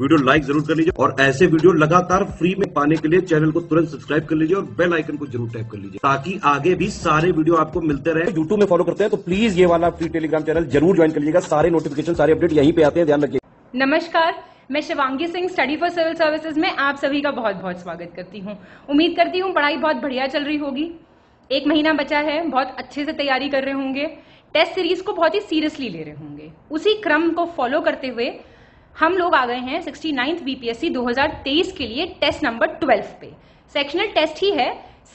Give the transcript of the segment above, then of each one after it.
Video like जरूर कर लीजिए और ऐसे वीडियो लगातार फ्री में पाने के लिए चैनल को तुरंत सब्सक्राइब कर लीजिए और बेल आइकन को जरूर टैप कर लीजिए ताकि आगे भी सारे वीडियो आपको मिलते रहे यूट्यूब में फॉलो करते हैं तो प्लीज ये वाला फ्री टेलीग्राम चैनल जरूर ज्वाइन कर लीजिएगा सारे नोटिफिकेशन सारे अपडेट यहीं पे आते हैं ध्यान रखिए नमस्कार मैं Shivangi Singh study for civil services में आप सभी का बहुत बहुत स्वागत करती हूँ उम्मीद करती हूँ पढ़ाई बहुत बढ़िया चल रही होगी एक महीना बचा है बहुत अच्छे से तैयारी कर रहे होंगे टेस्ट सीरीज को बहुत ही सीरियसली ले रहे होंगे उसी क्रम को फॉलो करते हुए हम लोग आ गए हैं सिक्सटी नाइन्थ बीपीएससी दो के लिए टेस्ट नंबर ट्वेल्व पे सेक्शनल टेस्ट ही है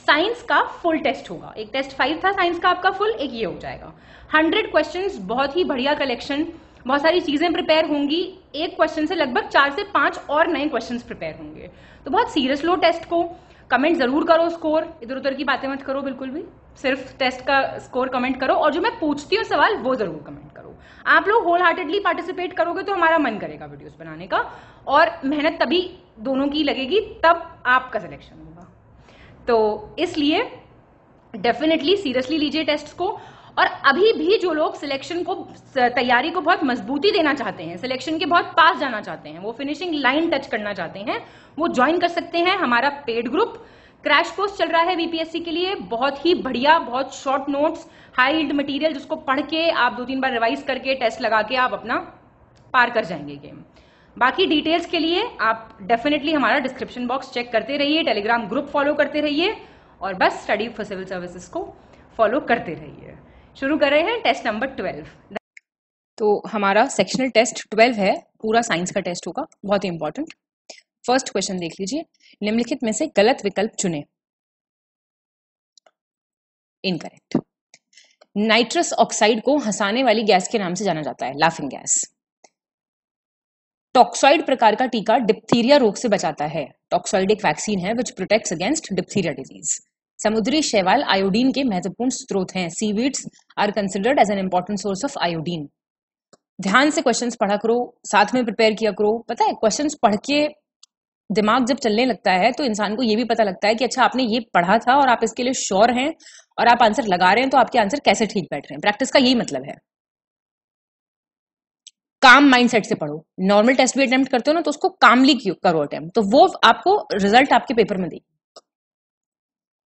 साइंस का फुल टेस्ट होगा एक टेस्ट फाइव था साइंस का आपका फुल एक ये हो जाएगा हंड्रेड क्वेश्चन बहुत ही बढ़िया कलेक्शन बहुत सारी चीजें प्रिपेयर होंगी एक क्वेश्चन से लगभग चार से पांच और नए क्वेश्चन प्रिपेयर होंगे तो बहुत सीरियस लो टेस्ट को कमेंट जरूर करो स्कोर इधर उधर की बातें मत करो बिल्कुल भी सिर्फ टेस्ट का स्कोर कमेंट करो और जो मैं पूछती हूँ सवाल वो जरूर कमेंट करो आप लोग होल हार्टेडली पार्टिसिपेट करोगे तो हमारा मन करेगा वीडियोस बनाने का और मेहनत तभी दोनों की लगेगी तब आपका सिलेक्शन होगा तो इसलिए डेफिनेटली सीरियसली लीजिए टेस्ट को और अभी भी जो लोग सिलेक्शन को तैयारी को बहुत मजबूती देना चाहते हैं सिलेक्शन के बहुत पास जाना चाहते हैं वो फिनिशिंग लाइन टच करना चाहते हैं वो ज्वाइन कर सकते हैं हमारा पेड ग्रुप क्रैश कोर्स चल रहा है बीपीएससी के लिए बहुत ही बढ़िया बहुत short notes high end material जिसको पढ़ के आप दो तीन बार रिवाइज करके टेस्ट लगा के आप अपना पार कर जाएंगे गेम बाकी डिटेल्स के लिए आप डेफिनेटली हमारा डिस्क्रिप्शन बॉक्स चेक करते रहिए टेलीग्राम ग्रुप फॉलो करते रहिए और बस स्टडी फॉर सिविल सर्विसेज को फॉलो करते रहिए शुरू कर रहे हैं टेस्ट नंबर ट्वेल्व तो हमारा सेक्शनल टेस्ट ट्वेल्व है पूरा साइंस का टेस्ट होगा बहुत ही इंपॉर्टेंट फर्स्ट क्वेश्चन देख लीजिए निम्नलिखित में से गलत विकल्प चुने इनकरेक्ट नाइट्रस ऑक्साइड को हंसाने वाली गैस के नाम से जाना जाता है लाफिंग गैस टॉक्सॉइड प्रकार का टीका डिप्थीरिया रोग से बचाता है टॉक्सॉइड एक वैक्सीन है which protects against diphtheria disease समुद्री शैवाल आयोडीन के महत्वपूर्ण स्रोत हैं seaweeds are considered as an important source of iodine ध्यान से क्वेश्चन पढ़ा करो साथ में प्रिपेयर किया करो पता है क्वेश्चन पढ़ के दिमाग जब चलने लगता है तो इंसान को ये भी पता लगता है कि अच्छा आपने ये पढ़ा था और आप इसके लिए श्योर हैं और आप आंसर लगा रहे हैं तो आपके आंसर कैसे ठीक बैठ रहे हैं प्रैक्टिस का यही मतलब है काम माइंडसेट से पढ़ो नॉर्मल टेस्ट भी अटेम्प्ट करते हो ना तो उसको कामली करो अटेम्प्ट तो वो आपको रिजल्ट आपके पेपर में देगी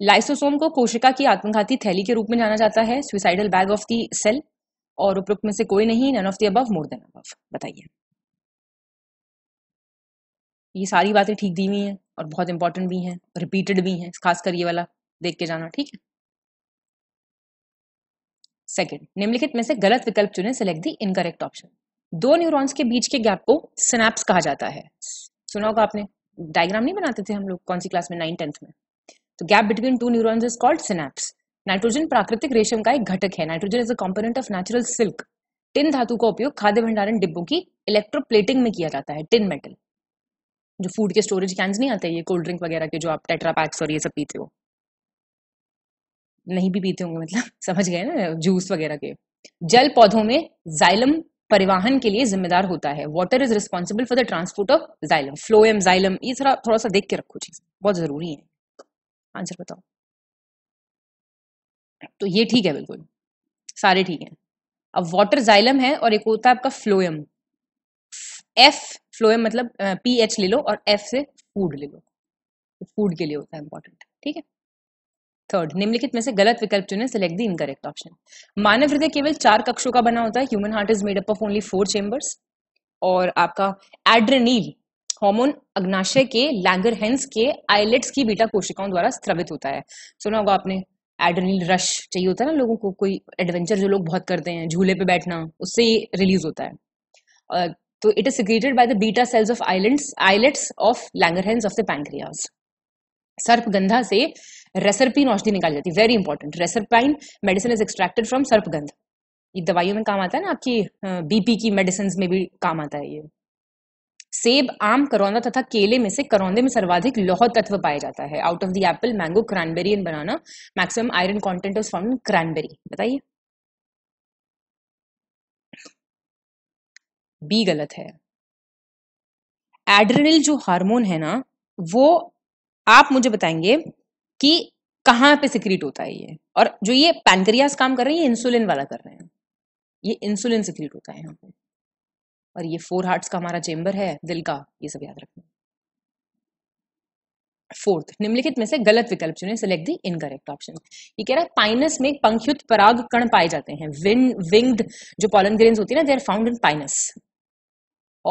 लाइसोसोम को कोशिका की आत्मघाती थैली के रूप में जाना जाता है suicidal bag of the cell और उपरोक्त में से कोई नहीं none of the above more than above बताइए ये सारी बातें ठीक दी हुई हैं और बहुत इंपॉर्टेंट भी हैं रिपीटेड भी हैं खासकर ये वाला देख के जाना ठीक है सेकेंड निम्नलिखित में से गलत विकल्प चुने सेलेक्ट दी इनकरेक्ट ऑप्शन दो न्यूरॉन्स के बीच के गैप को सिनेप्स कहा जाता है सुना होगा आपने डायग्राम नहीं बनाते थे हम लोग कौन सी क्लास में नाइन टेंथ में तो gap between two neurons is called synapse nitrogen प्राकृतिक रेशम का एक घटक है nitrogen is a component of natural silk tin धातु का उपयोग खाद्य भंडारण डिब्बों की इलेक्ट्रोप्लेटिंग में किया जाता है टिन मेटल जो फूड के स्टोरेज कैंस नहीं आते ये कोल्ड ड्रिंक वगैरह के जो आप टेट्रा पैक्स और ये सब पीते हो नहीं भी पीते होंगे मतलब समझ गए ना जूस वगैरह के जल पौधों में जाइलम परिवहन के लिए जिम्मेदार होता है water is responsible for the transport of xylem phloem xylem ये थोड़ा थोड़ा सा देख के रखो चीज बहुत जरूरी है आंसर बताओ तो ये ठीक है बिल्कुल सारे ठीक हैं अब वाटर जाइलम है और एक होता है आपका फ्लोएम एफ फ्लोएम मतलब पी एच ले लो और एफ से फूड ले लो फूड तो के लिए होता है इंपॉर्टेंट ठीक है थर्ड निम्नलिखित में से गलत विकल्प चुने सिलेक्ट द इनकरेक्ट ऑप्शन मानव हृदय केवल चार कक्षों का बना होता है human heart is made up of only four chambers और आपका एड्रेनील हार्मोन अग्नाशय के लैंगरहेंस के आइलेट्स की बीटा कोशिकाओं द्वारा स्त्रवित होता है सुना होगा आपने एड्रेनल रश चाहिए होता है ना लोगों को कोई एडवेंचर जो लोग बहुत करते हैं झूले पे बैठना उससे ये रिलीज होता है तो it is secreted by the beta cells of islands islets of Langerhans of the pancreas सर्पगंधा से रेसरपिन औषधि निकाली जाती है very important reserpine medicine is extracted from sarpagandha ये दवाइयों में काम आता है ना आपकी बीपी की मेडिसिन में भी काम आता है ये सेब आम करौंदा तथा केले में से करौंदे में सर्वाधिक लौह तत्व पाया जाता है out of the apple mango cranberry and banana maximum iron content of found cranberry बताइए बी गलत है एड्रेनल जो हार्मोन है ना वो आप मुझे बताएंगे कि कहाँ पे सिक्रीट होता है ये और जो ये पैनक्रियास काम कर रहे हैं ये इंसुलिन वाला कर रहे हैं ये इंसुलिन सिक्रीट होता है यहाँ पे और ये फोर हार्ट्स का हमारा चेंबर है दिल का ये सब याद रखना फोर्थ निम्नलिखित में से गलत विकल्प चुने सिलेक्ट दी इनकरेक्ट ऑप्शन ये कह रहा है पाइनस में पंखयुक्त पराग कण पाए जाते हैं विन विंग्ड जो पॉलन ग्रेन होती है ना they are found in pinus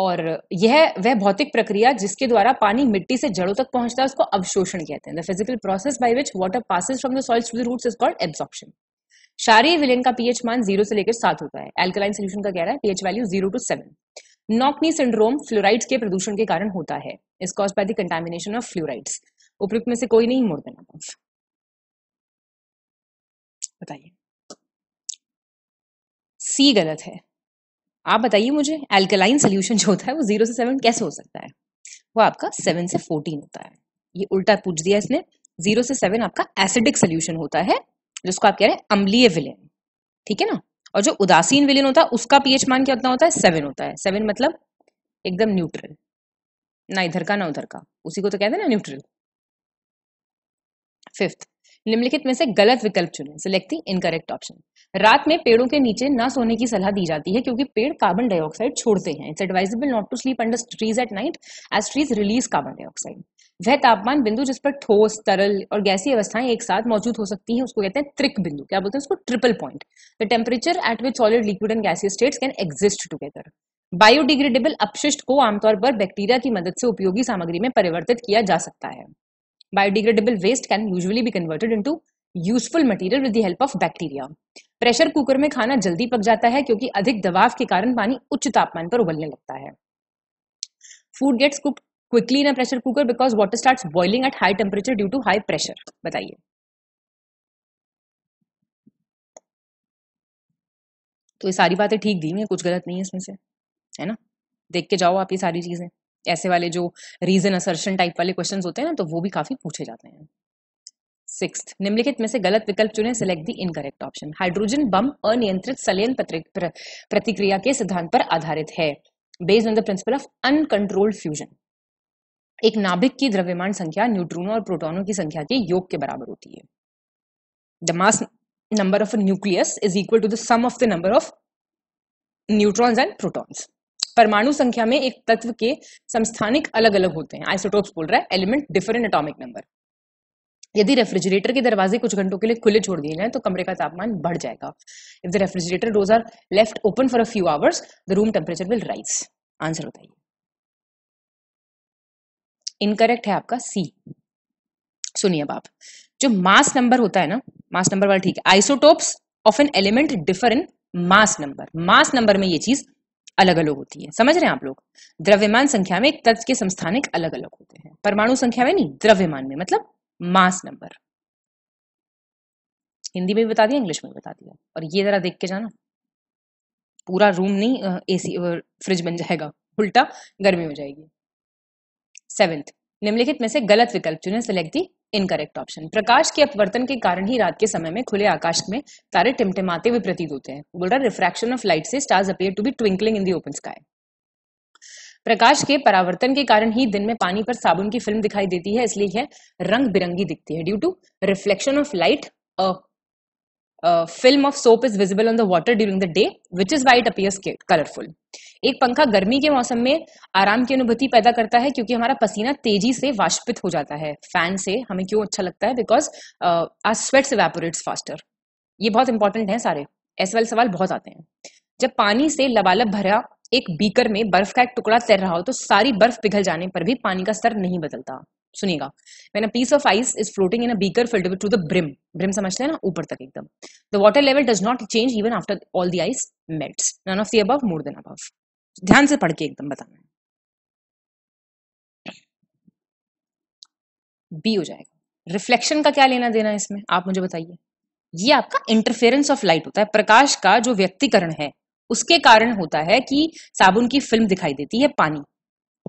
और यह वह भौतिक प्रक्रिया जिसके द्वारा पानी मिट्टी से जड़ों तक पहुंचता है उसको अवशोषण कहते हैं the physical process by which water passes from the soils to the roots is called absorption शारी विलिन का पीएच मान जीरो से लेकर सात होता है एल्कलाइन सोल्यूशन का कह रहा है pH value zero two seven knock knee syndrome fluoride के प्रदूषण के कारण होता है is cause by contamination of fluorides उपयुक्त में से कोई नहीं मोर देना बताइए सी गलत है आप बताइए मुझे एल्कलाइन सोल्यूशन जो होता है वो जीरो से सेवन कैसे हो सकता है वो आपका सेवन से फोर्टीन होता है ये उल्टा पूछ दिया इसने जीरो से सेवन आपका एसिडिक सोल्यूशन होता है जिसको आप कह रहे हैं अम्लीय विलयन ठीक है ना और जो उदासीन विलयन होता है उसका पीएच मान क्या होता है सेवन होता है सेवन मतलब एकदम न्यूट्रल ना इधर का ना उधर का उसी को तो कहते हैं ना न्यूट्रल फिफ्थ निम्नलिखित में से गलत विकल्प चुने सिलेक्ट दी इनकरेक्ट ऑप्शन रात में पेड़ों के नीचे ना सोने की सलाह दी जाती है क्योंकि पेड़ कार्बन डाइऑक्साइड छोड़ते हैं it's advisable not to sleep under trees at night as trees release carbon dioxide वह तापमान बिंदु जिस पर ठोस तरल और गैसी अवस्थाएं एक साथ मौजूद हो सकती हैं उसको कहते हैं त्रिक बिंदु क्या बोलते हैं उसको triple point the temperature at which solid liquid and gaseous states can exist together biodegradable अपशिष्ट को आमतौर पर बैक्टीरिया की मदद से उपयोगी सामग्री में परिवर्तित किया जा सकता है biodegradable waste can usually be converted into useful material with the help of bacteria pressure cooker में खाना जल्दी पक जाता है क्योंकि अधिक दबाव के कारण पानी उच्च तापमान पर उबलने लगता है food gets cook quickly in a pressure cooker because water starts boiling at high temperature due to high pressure बताइए तो ये सारी बातें ठीक दी हैं कुछ गलत नहीं है इसमें से है ना देख के जाओ आप ये सारी चीजें ऐसे वाले जो रीजन असर्शन टाइप वाले क्वेश्चंस होते हैं ना तो वो भी काफी पूछे जाते हैं सिक्स निम्नलिखित में से गलत विकल्प चुने select the incorrect option hydrogen bomb अनियंत्रित सलियन प्रतिक्रिया के सिद्धांत पर आधारित है based on the principle of uncontrolled fusion एक नाभिक की द्रव्यमान संख्या न्यूट्रॉनों और प्रोटॉनों की संख्या के योग के बराबर होती है the mass number of nucleus is equal to the sum of the number of neutrons and protons परमाणु संख्या में एक तत्व के संस्थानिक अलग अलग होते हैं आइसोटोप्स बोल रहा है एलिमेंट डिफरेंट एटॉमिक नंबर यदि रेफ्रिजरेटर के दरवाजे कुछ घंटों के लिए खुले छोड़ दिए जाए तो कमरे का तापमान बढ़ जाएगा if the refrigerator doors are left open for a few hours the room temperature will rise answer बताइए इनकरेक्ट है आपका सी सुनिए अब आप जो मास नंबर होता है ना मास नंबर वाला ठीक है isotopes of an element differ in mass number mass number में ये चीज अलग अलग होती है समझ रहे हैं आप लोग द्रव्यमान संख्या में तत्व के संस्थानिक अलग अलग होते हैं परमाणु संख्या में नहीं द्रव्यमान में मतलब मास नंबर हिंदी में भी बता दिया इंग्लिश में भी बता दिया और ये जरा देख के जाना पूरा रूम नहीं एसी फ्रिज बन जाएगा उल्टा गर्मी हो जाएगी सेवेंथ निम्नलिखित में से गलत विकल्प चुने सिलेक्ट दी इनकरेक्ट ऑप्शन प्रकाश के अपवर्तन के कारण ही रात के समय में खुले आकाश में तारे टिमटिमाते हुए प्रतीत होते हैं बोल रहा रिफ्रैक्शन ऑफ लाइट से stars appear to be twinkling in the open sky प्रकाश के परावर्तन के कारण ही दिन में पानी पर साबुन की फिल्म दिखाई देती है इसलिए यह रंग बिरंगी दिखती है due to reflection of light film of soap is visible on the water during the day which is white appears colourful एक पंखा गर्मी के मौसम में आराम की अनुभूति पैदा करता है क्योंकि हमारा पसीना तेजी से वाष्पित हो जाता है फैन से हमें क्यों अच्छा लगता है because a sweats evaporates faster ये बहुत इंपॉर्टेंट है सारे ऐसे वाले सवाल बहुत आते हैं जब पानी से लबालब भरा एक बीकर में बर्फ का एक टुकड़ा तैर रहा हो तो सारी बर्फ पिघल जाने पर भी पानी का स्तर नहीं बदलता सुनिएगा man a piece of ice is floating in a beaker filled to the brim brim समझते हैं ना ऊपर तक एकदम the water level does not change even after all the ice melts none of the above more than above ध्यान से पढ़ के एकदम बताना बी हो जाएगा रिफ्लेक्शन का क्या लेना देना इसमें आप मुझे बताइए ये आपका इंटरफेरेंस ऑफ लाइट होता है प्रकाश का जो व्यक्तिकरण है उसके कारण होता है कि साबुन की फिल्म दिखाई देती है पानी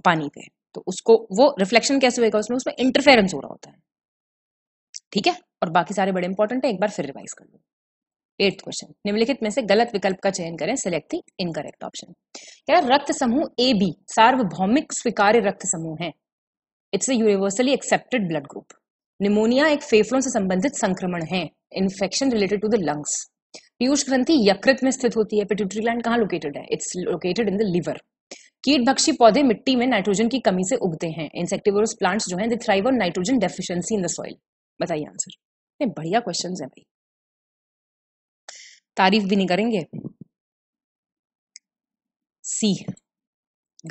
पानी पे तो उसको वो रिफ्लेक्शन कैसे होएगा उसमें उसमें इंटरफेरेंस हो रहा होता है ठीक है और बाकी सारे बड़े इंपॉर्टेंट है एक बार फिर रिवाइज कर लो एट्थ क्वेश्चन निम्नलिखित में से गलत विकल्प का चयन करें सिलेक्ट दी इनकरेक्ट ऑप्शन क्या रक्त समूह ए बी सार्वभौमिक स्वीकार्य रक्त समूह है it's a universally accepted blood group pneumonia एक फेफड़ों से संबंधित संक्रमण है infection related to the lungs पीयूष ग्रंथि यकृत में स्थित होती है पिट्यूटरी ग्लैंड कहाँ लोकेटेड है it's located in the liver कीट भक्षी पौधे मिट्टी में नाइट्रोजन की कमी से उगते हैं इंसेक्टिवरस प्लांट्स जो हैं they thrive on nitrogen deficiency in the soil बताइए आंसर बढ़िया क्वेश्चंस है भाई तारीफ भी नहीं करेंगे सी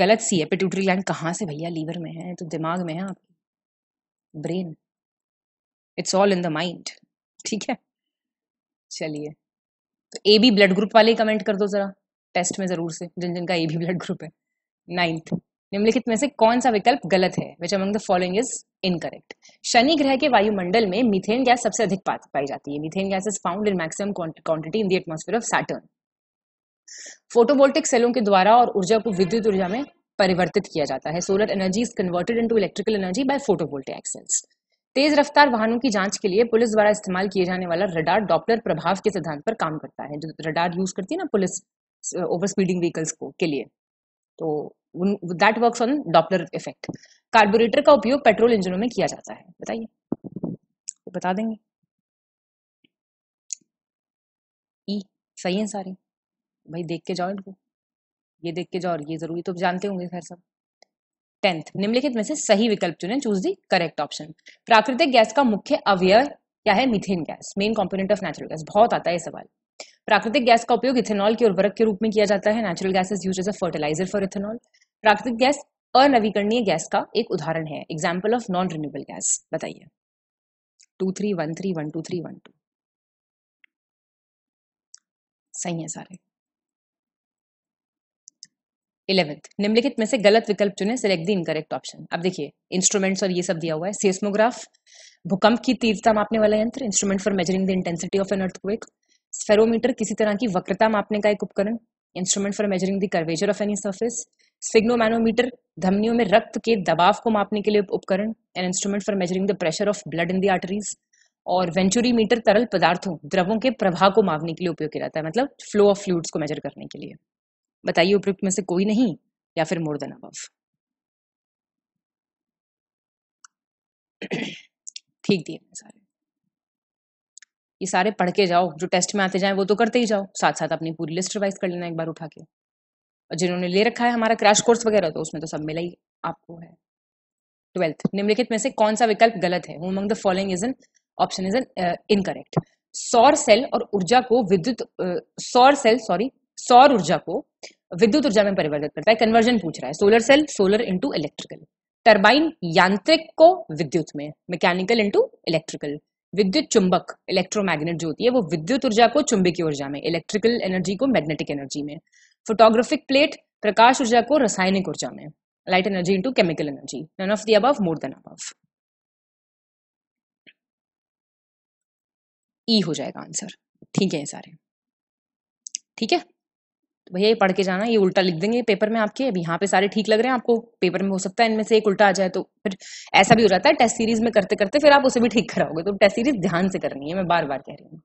गलत सी है पिट्यूटरी ग्लैंड कहाँ से भैया लीवर में है तो दिमाग में है आपकी brain it's all in the mind ठीक है चलिए तो ए बी ब्लड ग्रुप वाले कमेंट कर दो ज़रा टेस्ट में ज़रूर से जिन जिनका ए बी ब्लड ग्रुप है नाइन्थ निम्नलिखित में से कौन सा विकल्प गलत है which among the following is incorrect Shani ग्रह के वायुमंडल में मीथेन गैस सबसे अधिक पाई जाती है methane gas is found in maximum quantity in the atmosphere of Saturn photovoltaic सेलों के द्वारा और ऊर्जा को विद्युत ऊर्जा में परिवर्तित किया जाता है solar energy is converted into electrical energy by photovoltaic cells तेज रफ्तार वाहनों की जांच के लिए पुलिस द्वारा इस्तेमाल किए जाने वाला रडार डॉपलर प्रभाव के सिद्धांत पर काम करता है जो रडार यूज करती है ना पुलिस ओवर स्पीडिंग व्हीकल्स को के लिए तो that works on Doppler effect carburettor का उपयोग पेट्रोल इंजनों में किया जाता है बताइए बता देंगे ई सही है सारे भाई देख के जाओ इनको ये देख के जाओ और ये जरूरी तो जानते होंगे खैर सब टेंथ निम्नलिखित में से सही विकल्प चुने चूज दी करेक्ट ऑप्शन प्राकृतिक गैस का मुख्य अवयव क्या है methane gas main component of natural gas बहुत आता है ये सवाल प्राकृतिक गैस का उपयोग इथेनॉल के उर्वरक के रूप में किया जाता है natural gas is use as a fertiliser for ethanol प्राकृतिक गैस अनवीकरणीय गैस का एक उदाहरण है example of non renewable gas बताइए two three one three one two three one two सही है सारे इलेवेंथ निम्नलिखित में से गलत विकल्प चुने सिलेक्ट द इनकरेक्ट ऑप्शन अब देखिए इंस्ट्रूमेंट्स और ये सब दिया हुआ है सेस्मोग्राफ भूकंप की तीव्रता मापने वाला यंत्र instrument for measuring the intensity of an earthquake spherometer किसी तरह की वक्रता मापने का एक उपकरण instrument for measuring the curvature of any surface sphygmomanometer धमनियों में रक्त के दबाव को मापने के लिए उपकरण an instrument for measuring the pressure of blood in the arteries और वेंचुरी मीटर तरल पदार्थों द्रवों के प्रभाव को मापने के लिए उपयोग किया जाता है मतलब फ्लो ऑफ फ्लूड्स को मेजर करने के लिए बताइए उपयुक्त में से कोई नहीं या फिर मोर देन अबव ठीक दिए सारे ये सारे पढ़ के जाओ जो टेस्ट में आते जाए वो तो करते ही जाओ साथ साथ अपनी पूरी लिस्ट रिवाइज कर लेना एक बार उठा के और जिन्होंने ले रखा है हमारा क्रैश कोर्स वगैरह तो उसमें तो सब मिला ही आपको है ट्वेल्थ निम्नलिखित में से कौन सा विकल्प गलत है the following is an option is an incorrect सौर सेल और ऊर्जा को विद्युत uh, सौर सेल सॉरी सौर ऊर्जा को विद्युत ऊर्जा में परिवर्तित करता है कन्वर्जन पूछ रहा है solar cell solar into electrical turbine यांत्रिक को विद्युत में मैकेनिकल इंटू इलेक्ट्रिकल विद्युत चुंबक इलेक्ट्रोमैग्नेट जो होती है वो विद्युत ऊर्जा को चुंबकीय ऊर्जा में इलेक्ट्रिकल एनर्जी को मैग्नेटिक एनर्जी में फोटोग्राफिक प्लेट प्रकाश ऊर्जा को रासायनिक ऊर्जा में light energy into chemical energy none of the above more than above E हो जाएगा आंसर ठीक है सारे ठीक है तो भैया ये पढ़ के जाना ये उल्टा लिख देंगे पेपर में आपके अभी यहाँ पे सारे ठीक लग रहे हैं आपको पेपर में हो सकता है इनमें से एक उल्टा आ जाए तो फिर ऐसा भी हो जाता है टेस्ट सीरीज में करते करते फिर आप उसे भी ठीक कराओगे तो टेस्ट सीरीज ध्यान से करनी है मैं बार बार कह रही हूँ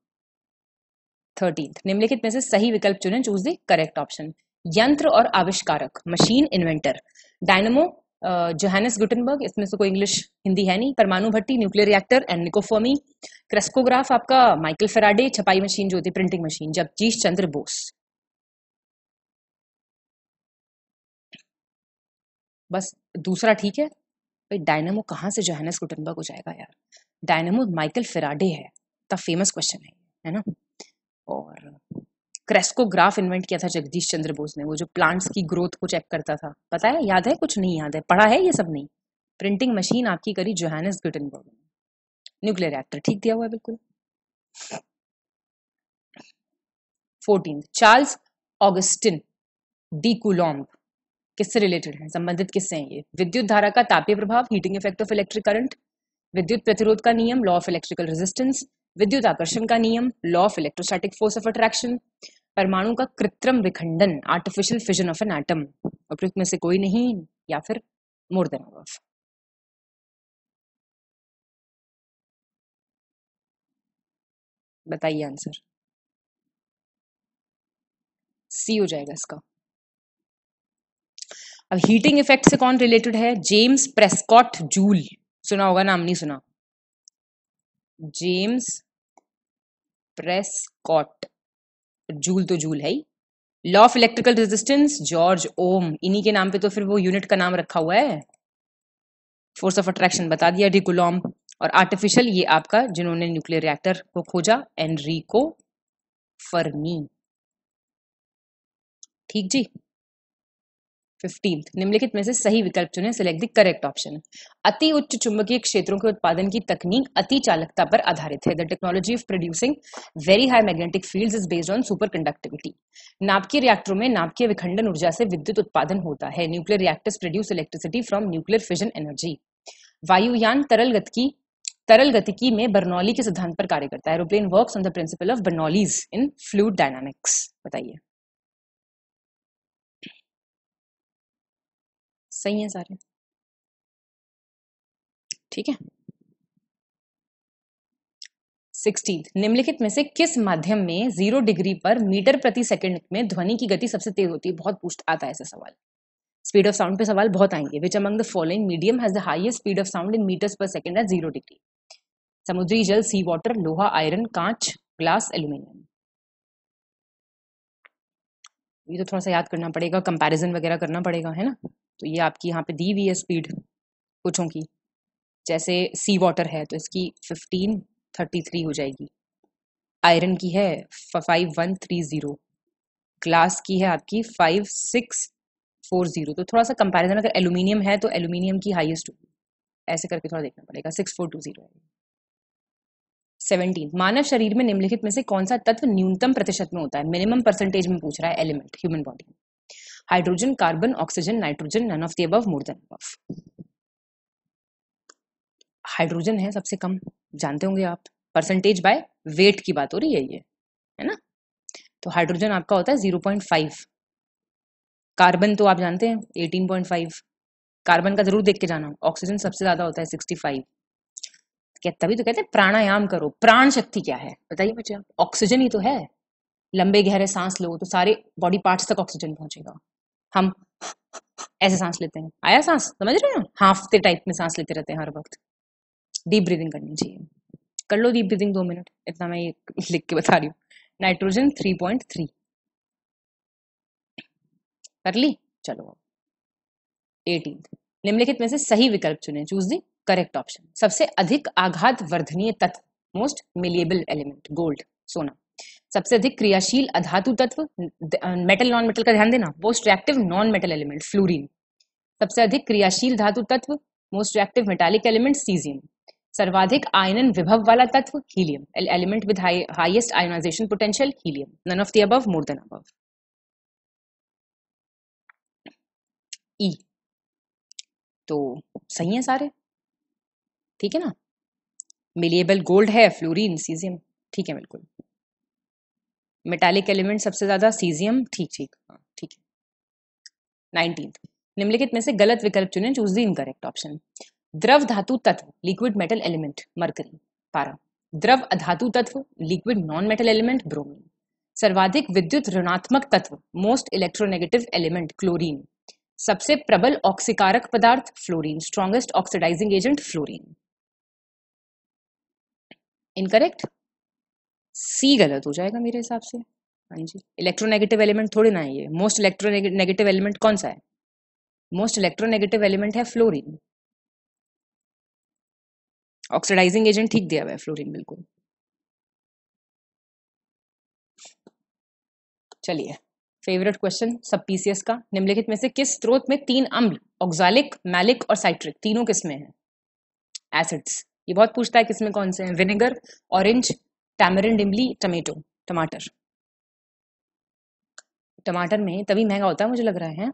थर्टीन निम्नलिखित में से सही विकल्प चुने चूज द करेक्ट ऑप्शन यंत्र और आविष्कारक machine inventor dynamo Johannes Gutenberg इसमें से कोई इंग्लिश हिंदी है नहीं परमाणु भट्टी न्यूक्लियर रिएक्टर एंड निकोफोमी क्रेस्कोग्राफ आपका माइकल फेराडे छपाई मशीन जो होती है प्रिंटिंग मशीन जगजीश चंद्र बोस बस दूसरा ठीक है भाई डायनेमो कहाँ से जोहनस गुटनबर्ग हो जाएगा यार डायनेमो माइकल फिराडे है इतना फेमस क्वेश्चन है है ना और क्रेस्को ग्राफ इन्वेंट किया था जगदीश चंद्र बोस ने वो जो प्लांट्स की ग्रोथ को चेक करता था पता है याद है कुछ नहीं याद है पढ़ा है ये सब नहीं प्रिंटिंग मशीन आपकी करी जोहनस गुटनबर्ग ने न्यूक्लियर रिएक्टर ठीक दिया हुआ है बिल्कुल fourteen Charles Augustin de Coulomb किससे रिलेटेड है संबंधित किससे हैं ये विद्युत धारा का तापीय प्रभाव heating effect of electric current विद्युत प्रतिरोध का नियम लॉ ऑफ इलेक्ट्रिकल रेजिस्टेंस विद्युत आकर्षण का नियम law of electrostatic force of attraction परमाणु का कृत्रिम विखंडन artificial fission of an atom उपयुक्त में से कोई नहीं या फिर मोर देन ऑफ बताइए आंसर सी हो जाएगा इसका अब हीटिंग इफेक्ट से कौन रिलेटेड है जेम्स प्रेस्कॉट जूल सुना होगा नाम नहीं सुना जेम्स प्रेस्कॉट जूल तो जूल है ही law of electrical resistance George Ohm इन्हीं के नाम पे तो फिर वो यूनिट का नाम रखा हुआ है फोर्स ऑफ अट्रैक्शन बता दिया डिकुलॉम और आर्टिफिशियल ये आपका जिन्होंने न्यूक्लियर रिएक्टर को खोजा एनरिको फर्मी ठीक जी फिफ्टींथ निम्नलिखित में से सही विकल्प चुने सिलेक्ट द करेक्ट ऑप्शन अति उच्च चुंबकीय क्षेत्रों के उत्पादन की तकनीक अति चालकता पर आधारित है the technology of producing very high magnetic field is based on super conductivity नाभिकीय रिएक्टरों में नाभिकीय विखंडन ऊर्जा से विद्युत उत्पादन होता है nuclear reactors produce electricity from nuclear fission energy वायुयान तरल गति की तरल गतिकी में बर्नौली के सिद्धांत पर कार्य करता है aeroplane works on the principle of Bernoulli's in fluid dynamics बताइए सही है सारे ठीक है सिक्सटीन निम्नलिखित में से किस माध्यम में जीरो डिग्री पर मीटर प्रति सेकंड में ध्वनि की गति सबसे तेज होती है बहुत पूछ आता है ऐसा सवाल स्पीड ऑफ साउंड पे सवाल बहुत आएंगे which among the following medium has the highest speed of sound in metres per second at zero degree समुद्री जल सी वाटर लोहा आयरन कांच ग्लास एल्यूमिनियम ये तो थोड़ा सा याद करना पड़ेगा कंपेरिजन वगैरह करना पड़ेगा है ना तो ये आपकी यहाँ पे दी हुई है स्पीड कुछों की जैसे सी वाटर है तो इसकी फिफ्टीन थर्टी थ्री हो जाएगी आयरन की है five one three zero glass की है आपकी फाइव सिक्स फोर ज़ीरो तो थोड़ा सा कंपैरिजन अगर एलुमिनियम है तो एलुमिनियम की हाईएस्ट होगी ऐसे करके थोड़ा देखना पड़ेगा six four two zero seventeen मानव शरीर में निम्नलिखित में से कौन सा तत्व न्यूनतम प्रतिशत में होता है मिनिमम परसेंटेज में पूछ रहा है एलिमेंट ह्यूमन बॉडी में Hydrogen, carbon, oxygen, nitrogen, none of the above, more than above. Hydrogen है सबसे कम जानते होंगे आप परसेंटेज बाय वेट की बात हो रही है ये है ना तो हाइड्रोजन आपका होता है जीरो पॉइंट फाइव कार्बन तो आप जानते हैं एटीन पॉइंट फाइव कार्बन का जरूर देख के जाना ऑक्सीजन सबसे ज्यादा होता है सिक्सटी फाइव तभी तो कहते हैं प्राणायाम करो प्राण शक्ति क्या है बताइए मुझे ऑक्सीजन ही तो है लंबे गहरे सांस लो तो सारे बॉडी पार्ट्स तक ऑक्सीजन पहुंचेगा हम ऐसे सांस लेते हैं आया सांस समझ रहे हो हाफते टाइप में सांस लेते रहते हैं हर वक्त डीप ब्रीदिंग करनी चाहिए कर लो डीप ब्रीदिंग दो मिनट इतना मैं ये लिख के बता रही हूँ नाइट्रोजन थ्री पॉइंट थ्री कर ली चलो एटीन निम्नलिखित में से सही विकल्प चुने चूज दी करेक्ट ऑप्शन सबसे अधिक आघात वर्धनीय तत्व मोस्ट मिलिएबल एलिमेंट गोल्ड सोना सबसे अधिक क्रियाशील अधातु तत्व मेटल नॉन मेटल का ध्यान देना most reactive non metal element fluorine सबसे अधिक क्रियाशील धातु तत्व most reactive metallic element caesium सर्वाधिक आयनन विभव वाला तत्व helium element with highest ionisation potential helium none of the above more than above E तो सही है सारे ठीक है ना मिलिएबल गोल्ड है फ्लोरीन सीजियम ठीक है बिल्कुल मेटालिक एलिमेंट सबसे ज़्यादा सीजियम ठीक ठीक हाँ, ठीक है नाइनटीन निम्नलिखित में से गलत विकल्प चुने चूज द इनकरेक्ट ऑप्शन द्रव धातु तत्व लिक्विड मेटल एलिमेंट मरकरी पारा द्रव अधातु तत्व liquid non metal element bromine सर्वाधिक विद्युत ऋणात्मक तत्व मोस्ट इलेक्ट्रोनेगेटिव एलिमेंट क्लोरीन सबसे प्रबल ऑक्सीकारक पदार्थ fluorine strongest oxidising agent fluorine incorrect C गलत हो जाएगा मेरे हिसाब से हाँ जी इलेक्ट्रोनेगेटिव एलिमेंट थोड़ी ना है ये मोस्ट इलेक्ट्रोनेगेटिव एलिमेंट कौन सा है मोस्ट इलेक्ट्रोनेगेटिव एलिमेंट है फ्लोरिन ऑक्सीडाइजिंग एजेंट ठीक दिया हुआ है फ्लोरिन बिल्कुल चलिए फेवरेट क्वेश्चन सब पीसीएस का निम्नलिखित में से किस स्रोत में तीन अम्ल ऑक्जालिक मैलिक और साइट्रिक तीनों किसमें हैं एसिड्स ये बहुत पूछता है किसमें कौन से हैं विनेगर ऑरेंज टैमरिंड इमली टमेटो टमाटर टमाटर में तभी महंगा होता है मुझे लग रहा है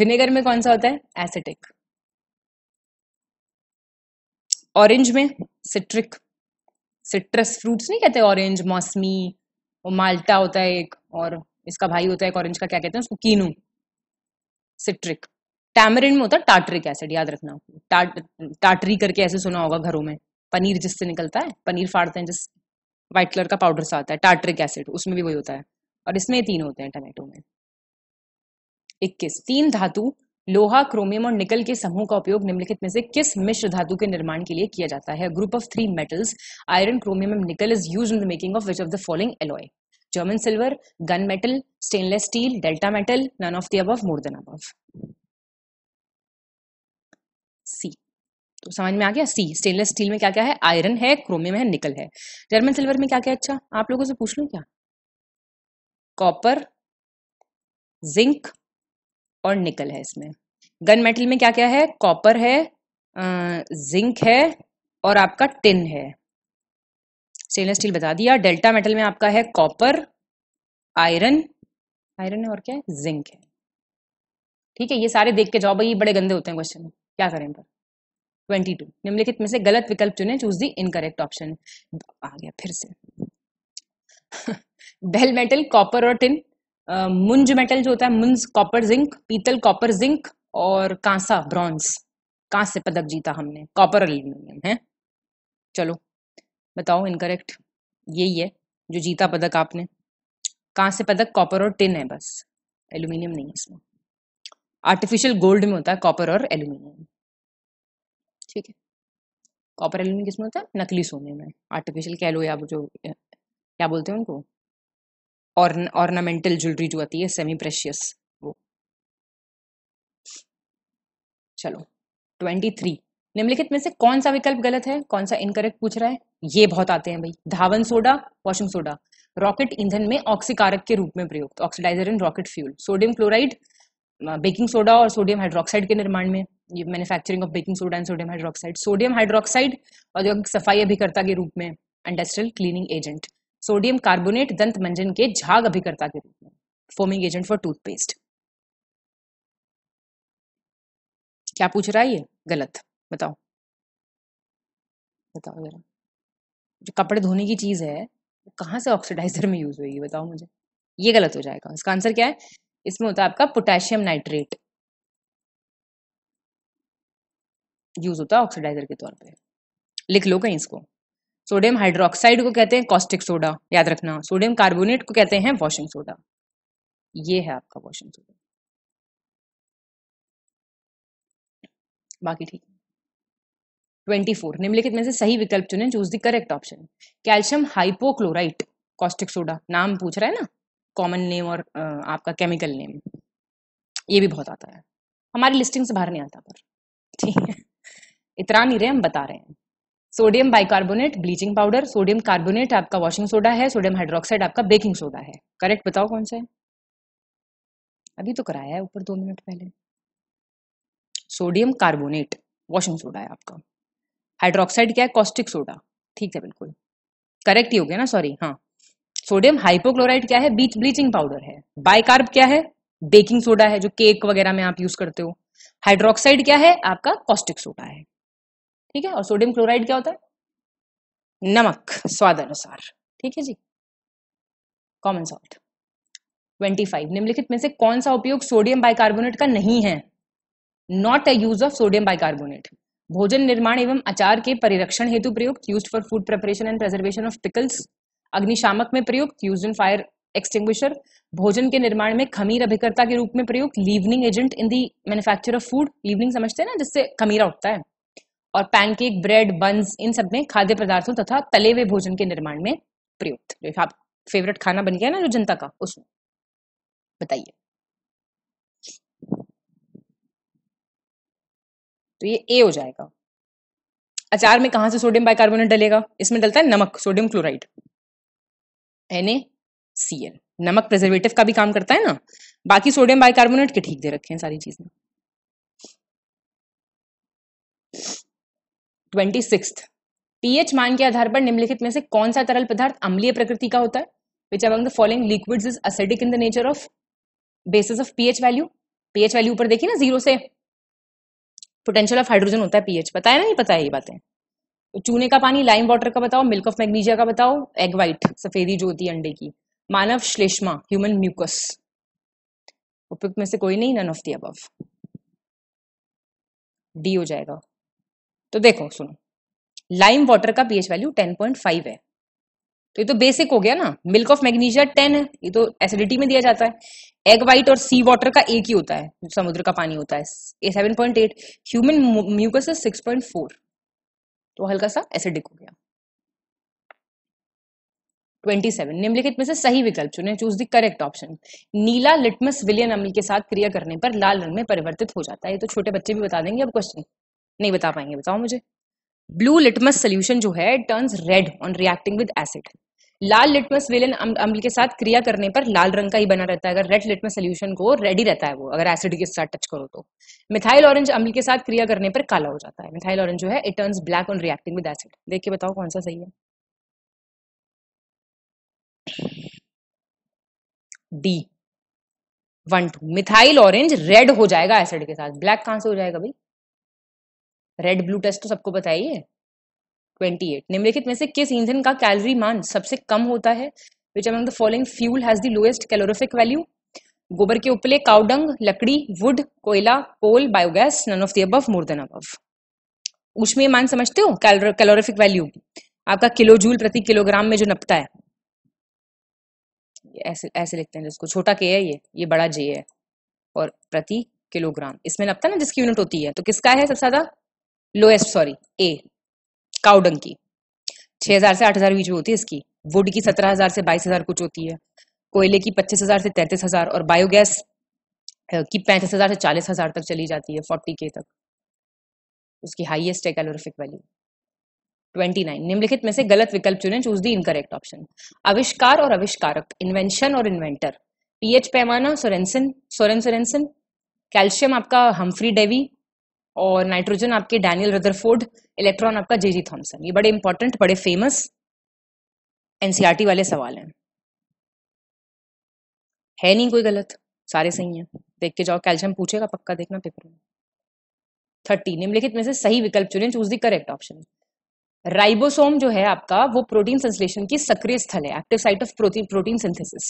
विनेगर में कौन सा होता है एसिटिक ऑरेंज में सिट्रिक सिट्रस फ्रूट्स नहीं कहते ऑरेंज मौसमी माल्टा होता है एक और इसका भाई होता है एक ऑरेंज का क्या कहते हैं उसको कीनू सिट्रिक टैमरिन में होता है टाटरिक एसिड याद रखना टाट, टाटरी करके ऐसे सुना होगा घरों में पनीर जिससे निकलता है पनीर फाड़ते हैं जिस व्हाइट कलर का पाउडर सा आता है टार्ट्रिक एसिड उसमें भी वही होता है और इसमें तीन होते हैं टमेटो में इक्कीस तीन धातु लोहा क्रोमियम और निकल के समूह का उपयोग निम्नलिखित में से किस मिश्र धातु के निर्माण के लिए किया जाता है group of three metals iron chromium and nickel is use in the making of which of the following alloy German silver gun metal stainless steel delta metal none of the above more than above C तो समझ में आ गया सी stainless steel में क्या क्या है iron है chromium है निकल है जर्मन सिल्वर में क्या क्या अच्छा आप लोगों से पूछ लू क्या कॉपर जिंक और निकल है इसमें गन मेटल में क्या क्या है कॉपर है जिंक है और आपका टिन है स्टेनलेस स्टील बता दिया डेल्टा मेटल में आपका है कॉपर आयरन आयरन है और क्या है जिंक है ठीक है ये सारे देख के जाओ भाई बड़े गंदे होते हैं क्वेश्चन क्या करें पर टू निम्नलिखित में से गलत विकल्प चुने चूज दी इनकरेक्ट ऑप्शन आ गया फिर से बेल मेटल कॉपर और टिन मुंज मेटल जो होता है मुंज कॉपर जिंक पीतल कॉपर जिंक और कांसा ब्रॉन्ज से पदक जीता हमने कॉपर एल्यूमिनियम है चलो बताओ इनकरेक्ट यही है जो जीता पदक आपने से पदक कॉपर और टिन है बस एल्यूमिनियम नहीं है इसमें आर्टिफिशियल गोल्ड में होता है कॉपर और एल्यूमिनियम ठीक है कॉपर एल्यूमिनियम किसमें होता है नकली सोने में आर्टिफिशियल कह लो या जो क्या बोलते हैं उनको ऑर्नामेंटल ज्वेलरी जो आती है सेमी प्रेशियस वो चलो ट्वेंटी थ्री निम्नलिखित में से कौन सा विकल्प गलत है कौन सा इनकरेक्ट पूछ रहा है ये बहुत आते हैं भाई धावन सोडा वॉशिंग सोडा रॉकेट ईंधन में ऑक्सीकारक के रूप में प्रयुक्त oxidiser in rocket fuel sodium chloride baking soda और सोडियम हाइड्रोक्साइड के निर्माण में manufacturing of baking soda and sodium hydroxide sodium hydroxide औद्योगिक सफाई अभिकर्ता के रूप में industrial cleaning agent sodium carbonate दंत मंजन के झाग अभिकर्ता के रूप में फोमिंग एजेंट फॉर टूथपेस्ट क्या पूछ रहा है ये गलत बताओ बताओ जरा जो कपड़े धोने की चीज है वो कहाँ से ऑक्सीडाइजर में यूज होगी बताओ मुझे ये गलत हो जाएगा इसका आंसर क्या है इसमें होता है आपका पोटेशियम नाइट्रेट यूज होता है ऑक्सीडाइजर के तौर पे लिख लो कहीं इसको सोडियम हाइड्रोक्साइड को कहते हैं कॉस्टिक सोडा याद रखना सोडियम कार्बोनेट को कहते हैं वॉशिंग सोडा ये है आपका वॉशिंग सोडा बाकी ठीक ट्वेंटी फोर निम्नलिखित में से सही विकल्प चुने choose the correct option calcium hypochlorite caustic soda नाम पूछ रहा है ना कॉमन नेम और आपका केमिकल नेम ये भी बहुत आता है हमारी लिस्टिंग से बाहर नहीं आता पर ठीक है इतरा नहीं रहे हम बता रहे हैं sodium bicarbonate bleaching powder sodium carbonate आपका वॉशिंग सोडा है सोडियम हाइड्रोक्साइड आपका बेकिंग सोडा है करेक्ट बताओ कौन सा है अभी तो कराया है ऊपर दो मिनट पहले सोडियम कार्बोनेट वॉशिंग सोडा है आपका हाइड्रोक्साइड क्या है कॉस्टिक सोडा ठीक है बिल्कुल करेक्ट ही हो गया ना सॉरी हाँ सोडियम हाइपोक्लोराइड क्या है बीच ब्लीचिंग पाउडर है बाइकार्ब क्या है बेकिंग सोडा है जो केक वगैरह में आप यूज करते हो हाइड्रोक्साइड क्या है आपका कॉस्टिक सोडा है ठीक है और सोडियम क्लोराइड क्या होता है नमक स्वाद अनुसार ठीक है जी कॉमन सॉल्ट 25 निम्नलिखित में से कौन सा उपयोग सोडियम बाइकार्बोनेट का नहीं है not a use of sodium bicarbonate भोजन निर्माण एवं अचार के परिरक्षण हेतु प्रयुक्त use for food preparation and preservation of pickles अग्निशामक में प्रयुक्त यूज इन फायर एक्सटिंग्विशर भोजन के निर्माण में खमीर अभिकर्ता के रूप में प्रयुक्त leavening agent in the manufacture of food leavening समझते हैं ना जिससे खमीरा उठता है और पैनकेक ब्रेड बंस इन सब में खाद्य पदार्थों तथा तले हुए भोजन के निर्माण में प्रयुक्त तो आप फेवरेट खाना बन गया ना जो जनता का उसमें बताइए तो ये ए हो जाएगा अचार में कहा से सोडियम बाइकार्बोनेट डलेगा इसमें डलता है नमक सोडियम क्लोराइड एन नमक प्रिजर्वेटिव का भी काम करता है ना बाकी सोडियम बाइकार्बोनेट के ठीक दे रखे हैं सारी चीजें ट्वेंटी सिक्स पीएच मान के आधार पर निम्नलिखित में से कौन सा तरल पदार्थ अम्लीय प्रकृति का होता है which among the following liquids is acidic in the nature of basis of pH value pH value ऊपर देखिए ना जीरो से पोटेंशियल ऑफ हाइड्रोजन होता है पीएच पता है ना नहीं पता है ये बातें तो चूने का पानी लाइम वाटर का बताओ मिल्क ऑफ मैग्नीजिया का बताओ एग वाइट सफेदी जो होती है अंडे की मानव श्लेष्मा ह्यूमन म्यूकस उपयुक्त में से कोई नहीं none of the above D हो जाएगा तो देखो सुनो लाइम वाटर का पीएच वैल्यू 10.5 है तो ये तो बेसिक हो गया ना मिल्क ऑफ मैग्नीशिया 10 है ये तो एसिडिटी में दिया जाता है एग वाइट और सी वाटर का एक ही होता है समुद्र का पानी होता है A seven point eight human mucus six point four तो हल्का सा एसिडिक हो गया 27 निम्नलिखित में से सही विकल्प चुने चूज द करेक्ट ऑप्शन नीला लिटमस विलियन अम्ल के साथ क्रिया करने पर लाल रंग में परिवर्तित हो जाता है ये तो छोटे बच्चे भी बता देंगे अब क्वेश्चन नहीं बता पाएंगे बताओ मुझे ब्लू लिटमस सोल्यूशन जो है turns red on reacting with acid लाल लिटमस वेलन अम्ल के साथ क्रिया करने पर लाल रंग का ही बना रहता है अगर रेड लिटमस सोल्यूशन को रेडी ही रहता है वो अगर एसिड के साथ टच करो तो मिथाइल ऑरेंज अम्ल के साथ क्रिया करने पर काला हो जाता है मिथाइल ऑरेंज जो है it turns black on reacting with acid देख के बताओ कौन सा सही है D one two methyl orange red हो जाएगा एसिड के साथ ब्लैक कहां से हो जाएगा भाई रेड ब्लू टेस्ट तो सबको बताइए एट निम्नलिखित में से किस ईंधन का कैलोरी मान सबसे कम होता है which among the following fuel has the lowest calorific value गोबर के उपले काउडंग लकड़ी वुड कोयला coal biogas none of the above more than above उसमें मान समझते हो कैलोरिफिक वैल्यू आपका किलो जूल प्रति किलोग्राम में जो नपता है ऐसे ऐसे लिखते हैं जिसको छोटा के है ये ये बड़ा जे है और प्रति किलोग्राम इसमें नपता ना जिसकी यूनिट होती है तो किसका है सबसे ज्यादा लोएस्ट सॉरी ए काउडंकी छः हज़ार से आठ हज़ार बीच में होती है इसकी वुड की सत्रह हज़ार से बाईस हज़ार कुछ होती है कोयले की पच्चीस हज़ार से तैंतीस हज़ार और बायोगैस की पैंतीस हज़ार से चालीस हज़ार तक चली जाती है फोर्टी के तक उसकी हाईएस्ट है कैलोरिफिक वैल्यू 29 निम्नलिखित में से गलत विकल्प चुने चूज दी इनकरेक्ट ऑप्शन आविष्कार और आविष्कारक इन्वेंशन और इन्वेंटर पीएच पैमाना सोरेंसन सोरेन सोरेंसन कैल्शियम आपका हम्फ्री डेवी और नाइट्रोजन आपके डैनियल रदरफोर्ड इलेक्ट्रॉन आपका जे जी थॉम्सन ये बड़े इंपॉर्टेंट बड़े फेमस एनसीआरटी e वाले सवाल हैं है नहीं कोई गलत सारे सही हैं देख के जाओ कैल्शियम पूछेगा पक्का देखना पेपर में थर्टी निम्नलिखित में से सही विकल्प चुने choose the correct option ribosome जो है आपका वो प्रोटीन संश्लेषण की सक्रिय स्थल है active site of protein protein synthesis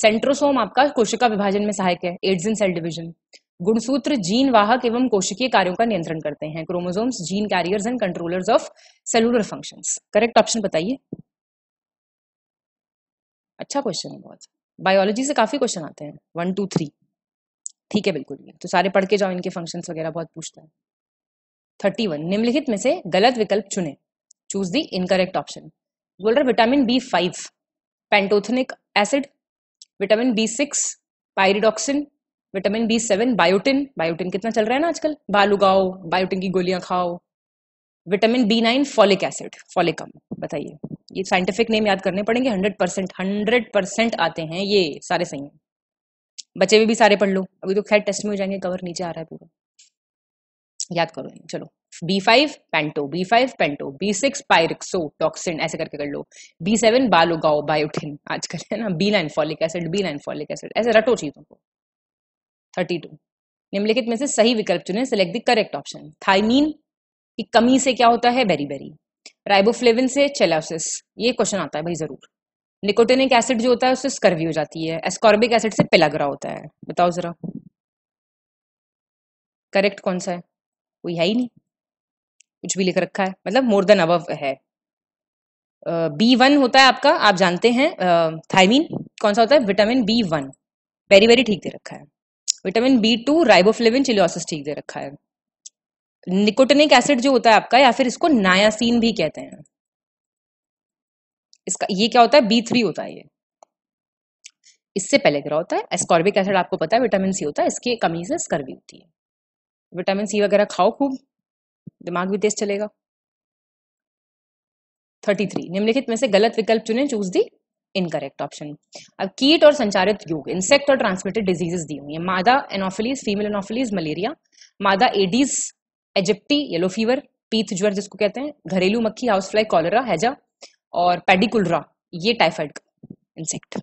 centrosome आपका कोशिका विभाजन में सहायक है एड्स इन सेल डिवीजन गुणसूत्र जीन वाहक एवं कोशिकीय कार्यों का नियंत्रण करते हैं chromosomes gene carriers and controllers of cellular functions correct option बताइए अच्छा क्वेश्चन है बहुत बायोलॉजी से काफी क्वेश्चन आते हैं वन टू थ्री ठीक है बिल्कुल तो सारे पढ़ के जाओ इनके फंक्शन वगैरह बहुत पूछता है थर्टी वन निम्नलिखित में से गलत विकल्प चुने चूज दी इनकरेक्ट ऑप्शन बोल रहे vitamin B five pantothenic acid vitamin B six pyridoxine vitamin B seven biotin biotin कितना चल रहा है ना आजकल बाल उगाओ बायोटिन की गोलियां खाओ vitamin B nine folic acid फॉलिकम बताइए ये साइंटिफिक नेम याद करने पड़ेंगे हंड्रेड परसेंट हंड्रेड परसेंट आते हैं ये सारे सही हैं बचे हुए भी, भी सारे पढ़ लो अभी तो खैर टेस्ट में हो जाएंगे कवर नीचे आ रहा है पूरा याद करो चलो B five panto B five panto B six pyridoxine ऐसे करके कर लो बी सेवन बाल बायोटिन आजकल है ना B nine folic acid B nine folic acid ऐसे रटो चीजों को थर्टी टू निम्नलिखित में से सही विकल्प चुने select the correct option thiamine की कमी से क्या होता है बेरी बेरी राइबोफ्लेविन से चेलोसिस ये क्वेश्चन आता है भाई जरूर निकोटेनिक एसिड जो होता है उससे स्कर्वी हो जाती है एस्कॉर्बिक एसिड से पेलाग्रा होता है बताओ जरा करेक्ट कौन सा है कोई है ही नहीं कुछ भी लिख रखा है मतलब मोर देन अबव है बी uh, वन होता है आपका आप जानते हैं थाइमिन uh, कौन सा होता है vitamin B one beri beri ठीक दे रखा है vitamin B two riboflavin cheilosis ठीक दे रखा है निकोटिनिक एसिड जो होता है आपका या फिर इसको नायासीन भी कहते हैं इसका ये क्या होता है बी थ्री होता है ये इससे पहले क्या होता है एस्कॉर्बिक एसिड आपको पता है विटामिन सी होता है इसकी कमी से स्कर्वी होती है विटामिन सी वगैरह खाओ खूब दिमाग भी तेज चलेगा थर्टी थ्री निम्नलिखित में से गलत विकल्प चुने चूज दी इनकरेक्ट ऑप्शन अब कीट और संचारित योग इंसेक्ट और ट्रांसमिटेड डिजीजेस दी हुई है मादा एनोफिलीज फीमेल एनोफिलीज मलेरिया मादा एडीज एजिप्टी येलो फीवर पीथ ज्वर जिसको कहते हैं घरेलू मक्खी हाउस फ्लाई कॉलरा हैजा और पेडिकुलरा ये टाइफाइड का इंसेक्ट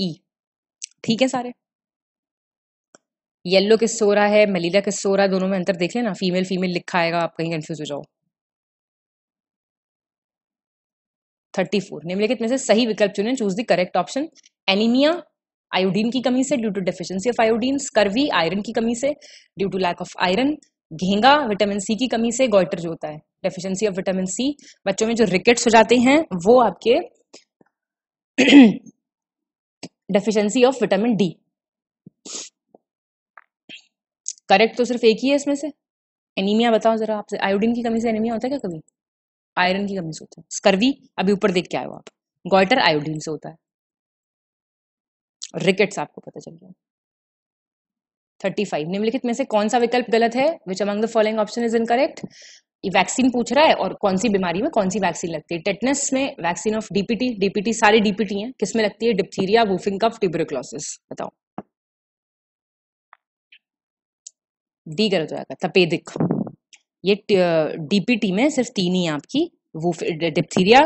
ई e, ठीक है सारे येलो किस सो रहा है मलेरिया किस सो रहा है दोनों में अंतर देख लेना फीमेल फीमेल लिखा आएगा आप कहीं कंफ्यूज हो जाओ 34 निम्नलिखित में से सही विकल्प चुने choose the correct option anaemia iodine की कमी से due to deficiency of iodine scurvy iron की कमी से due to lack of iron घेंगा विटामिन सी की कमी से गोइटर जो होता है डेफिशिएंसी ऑफ विटामिन सी बच्चों में जो रिकेट्स हो जाते हैं वो आपके deficiency of vitamin D correct तो सिर्फ एक ही है इसमें से एनीमिया बताओ जरा आपसे आयोडीन की कमी से एनीमिया होता है क्या कभी आयरन की कमी से होता है स्कर्वी अभी ऊपर देख के आए हो आप गोइटर आयोडीन से होता है रिकेट्स आपको पता चल गया थर्टी फाइव निम्नलिखित में से कौन सा विकल्प गलत है which among the following option is incorrect vaccine पूछ रहा है और कौन सी बीमारी में कौन सी वैक्सीन लगती है टेटनेस में वैक्सीन ऑफ डीपीटी डीपीटी सारी डीपीटी है किसमें लगती है डिप्थीरिया वूफिंग कफ ट्यूबरक्लोसिस बताओ डी गलत हो जाएगा तपेदिक ये डीपीटी में सिर्फ तीन ही आपकी डिप्थीरिया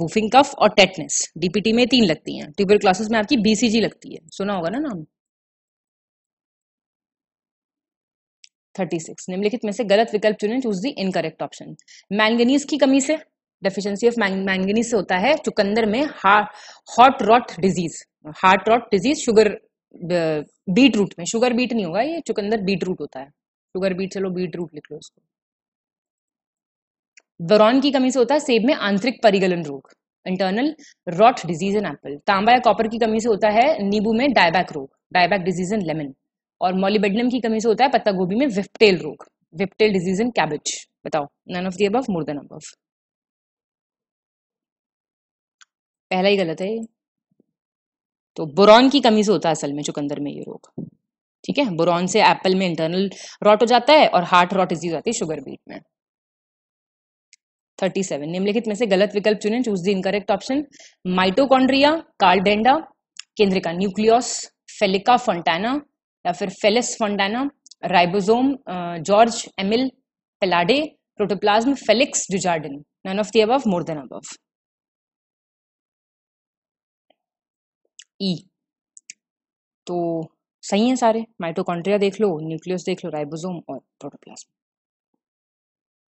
वूफिंग कफ और टेटनेस डीपीटी में तीन लगती हैं ट्यूबर क्लासेस में आपकी बीसीजी लगती है सुना होगा ना नाम थर्टी सिक्स निम्नलिखित में से गलत विकल्प चुने choose the incorrect option manganese की कमी से डेफिशिएंसी ऑफ मैंगनीज से होता है चुकंदर में heart rot disease heart rot disease sugar beet root में शुगर बीट नहीं होगा ये चुकंदर बीट रूट होता है शुगर बीट चलो बीट रूट लिख लो उसको वरॉन की कमी से होता है सेब में आंतरिक परिगलन रोग internal rot disease in apple तांबा या कॉपर की कमी से होता है नींबू में डायबैक रोग डायबैक डिजीज इन लेमन और मोलिबेडनम की कमी से होता है पत्ता गोभी में विप्टेल रोग विप्टेल डिजीज इन कैबेज बताओ none of the above more than अब पहला ही गलत है तो बोरॉन की कमी से होता है असल में चुकंदर में ये रोग ठीक है बोरॉन से एप्पल में इंटरनल रॉट हो जाता है और हार्ट रॉट डिजीज आती है शुगर बीट में थर्टी सेवन निम्नलिखित में से गलत विकल्प चुने choose the incorrect option mitochondria कार्डेंडा केंद्रिका न्यूक्लियस फेलिका फंटाना या फिर Felice Fontana ribosome George Emil Palade protoplasm Felix Dujardin none of the above more than above E तो सही है सारे माइटोकॉन्ड्रिया देख लो न्यूक्लियस देख लो राइबोसोम और प्रोटोप्लाज्म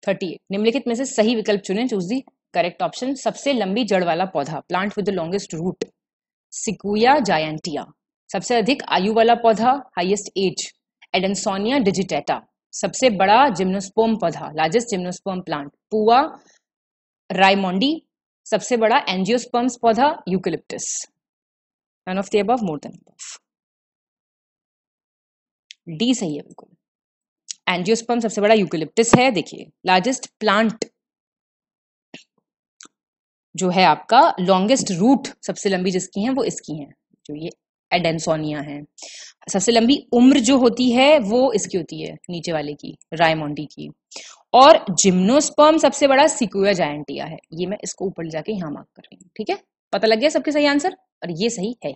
थर्टी एट निम्नलिखित में से सही विकल्प चुने चूज दी करेक्ट ऑप्शन सबसे लंबी जड़ वाला पौधा plant with the longest root sequoia gigantea सबसे अधिक आयु वाला पौधा हाईएस्ट एज एडेंसोनिया डिजिटेटा सबसे बड़ा जिम्नोस्पोम पौधा लार्जेस्ट जिम्नोस्पोम प्लांट पुआ राइमोंडी सबसे बड़ा एंजियोस्पर्म्स पौधा eucalyptus none of the above more than above D सही है बिल्कुल एंजियोस्पर्म सबसे बड़ा यूकेलिप्टिस है देखिए लार्जेस्ट प्लांट जो है आपका लॉन्गेस्ट रूट सबसे लंबी जिसकी है वो इसकी है जो ये एडेंसोनिया है सबसे लंबी उम्र जो होती है वो इसकी होती है नीचे वाले की रायमोंडी की और जिम्नोस्पर्म सबसे बड़ा सिक्यूया जायंटिया है ये मैं इसको ऊपर जाके यहां मार्क कर रही हूँ ठीक है पता लग गया सबके सही आंसर और ये सही है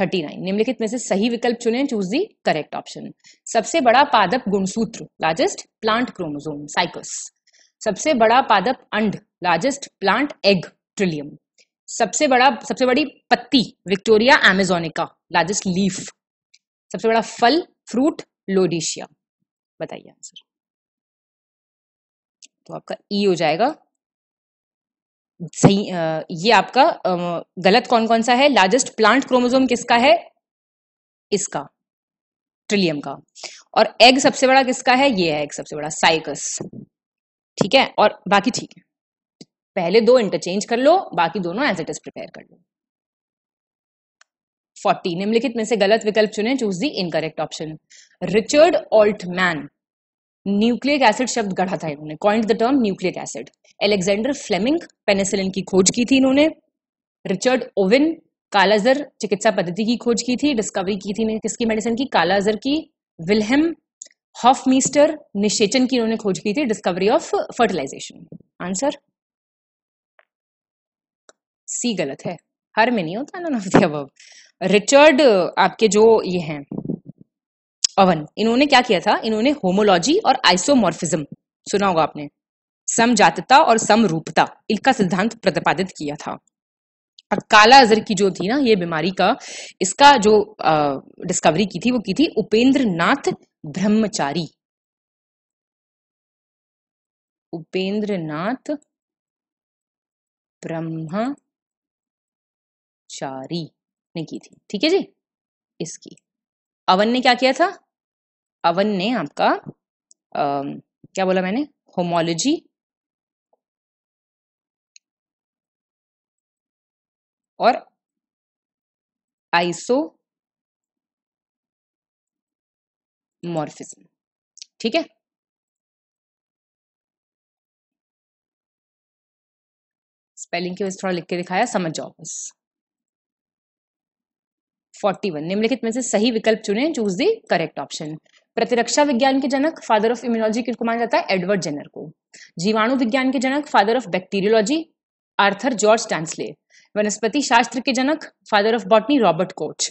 थर्टी नाइन निम्नलिखित में से सही विकल्प चुने चूज दी करेक्ट ऑप्शन सबसे बड़ा पादप गुणसूत्र लार्जेस्ट प्लांट क्रोमोजोम साइकस सबसे बड़ा पादप अंड लार्जेस्ट प्लांट एग ट्रिलियम सबसे बड़ा सबसे बड़ी पत्ती विक्टोरिया एमेजोनिका लार्जेस्ट लीफ सबसे बड़ा फल फ्रूट लोडिशिया बताइए आंसर तो आपका ई e हो जाएगा सही ये आपका गलत कौन कौन सा है लार्जेस्ट प्लांट क्रोमोजोम किसका है इसका ट्रिलियम का और एग सबसे बड़ा किसका है ये है एग सबसे बड़ा साइकस ठीक है और बाकी ठीक है पहले दो इंटरचेंज कर लो बाकी दोनों एज इट इज प्रिपेयर कर लो फोर्टी निम्नलिखित में से गलत विकल्प चुने choose the incorrect option Richard Altmann nucleic acid शब्द गढ़ा था इन्होंने coined the term nucleic acid Alexander Fleming penicillin की खोज की थी इन्होंने रिचर्ड ओविन कालाजर चिकित्सा पद्धति की खोज की थी डिस्कवरी की थी किसकी मेडिसिन की कालाजर की विलहम हॉफ मीस्टर निशेचन की इन्होंने खोज की थी discovery of fertilization answer C गलत है हर में नहीं होता नन ऑफ द रिचर्ड आपके जो ये हैं अवन इन्होंने क्या किया था इन्होंने होमोलॉजी और आइसोमॉर्फिज्म सुना होगा आपने समजातता और समरूपता इनका सिद्धांत प्रतिपादित किया था और काला अजर की जो थी ना ये बीमारी का इसका जो डिस्कवरी की थी वो की थी उपेंद्र नाथ ब्रह्मचारी उपेंद्र नाथ ब्रह्मचारी ने की थी ठीक है जी इसकी अवन ने क्या किया था अवन ने आपका आ, क्या बोला मैंने होमोलॉजी और आइसो आइसोमॉर्फिज्म ठीक है स्पेलिंग की वजह थोड़ा लिख के दिखाया समझ जाओ बस 41 निम्नलिखित में से सही विकल्प चुने चूज दी करेक्ट ऑप्शन प्रतिरक्षा विज्ञान के जनक फादर ऑफ इम्यूनोलॉजी किसको माना जाता है एडवर्ड जेनर को जीवाणु विज्ञान के जनक father of bacteriology Arthur George Tansley वनस्पति शास्त्र के जनक father of botany Robert Koch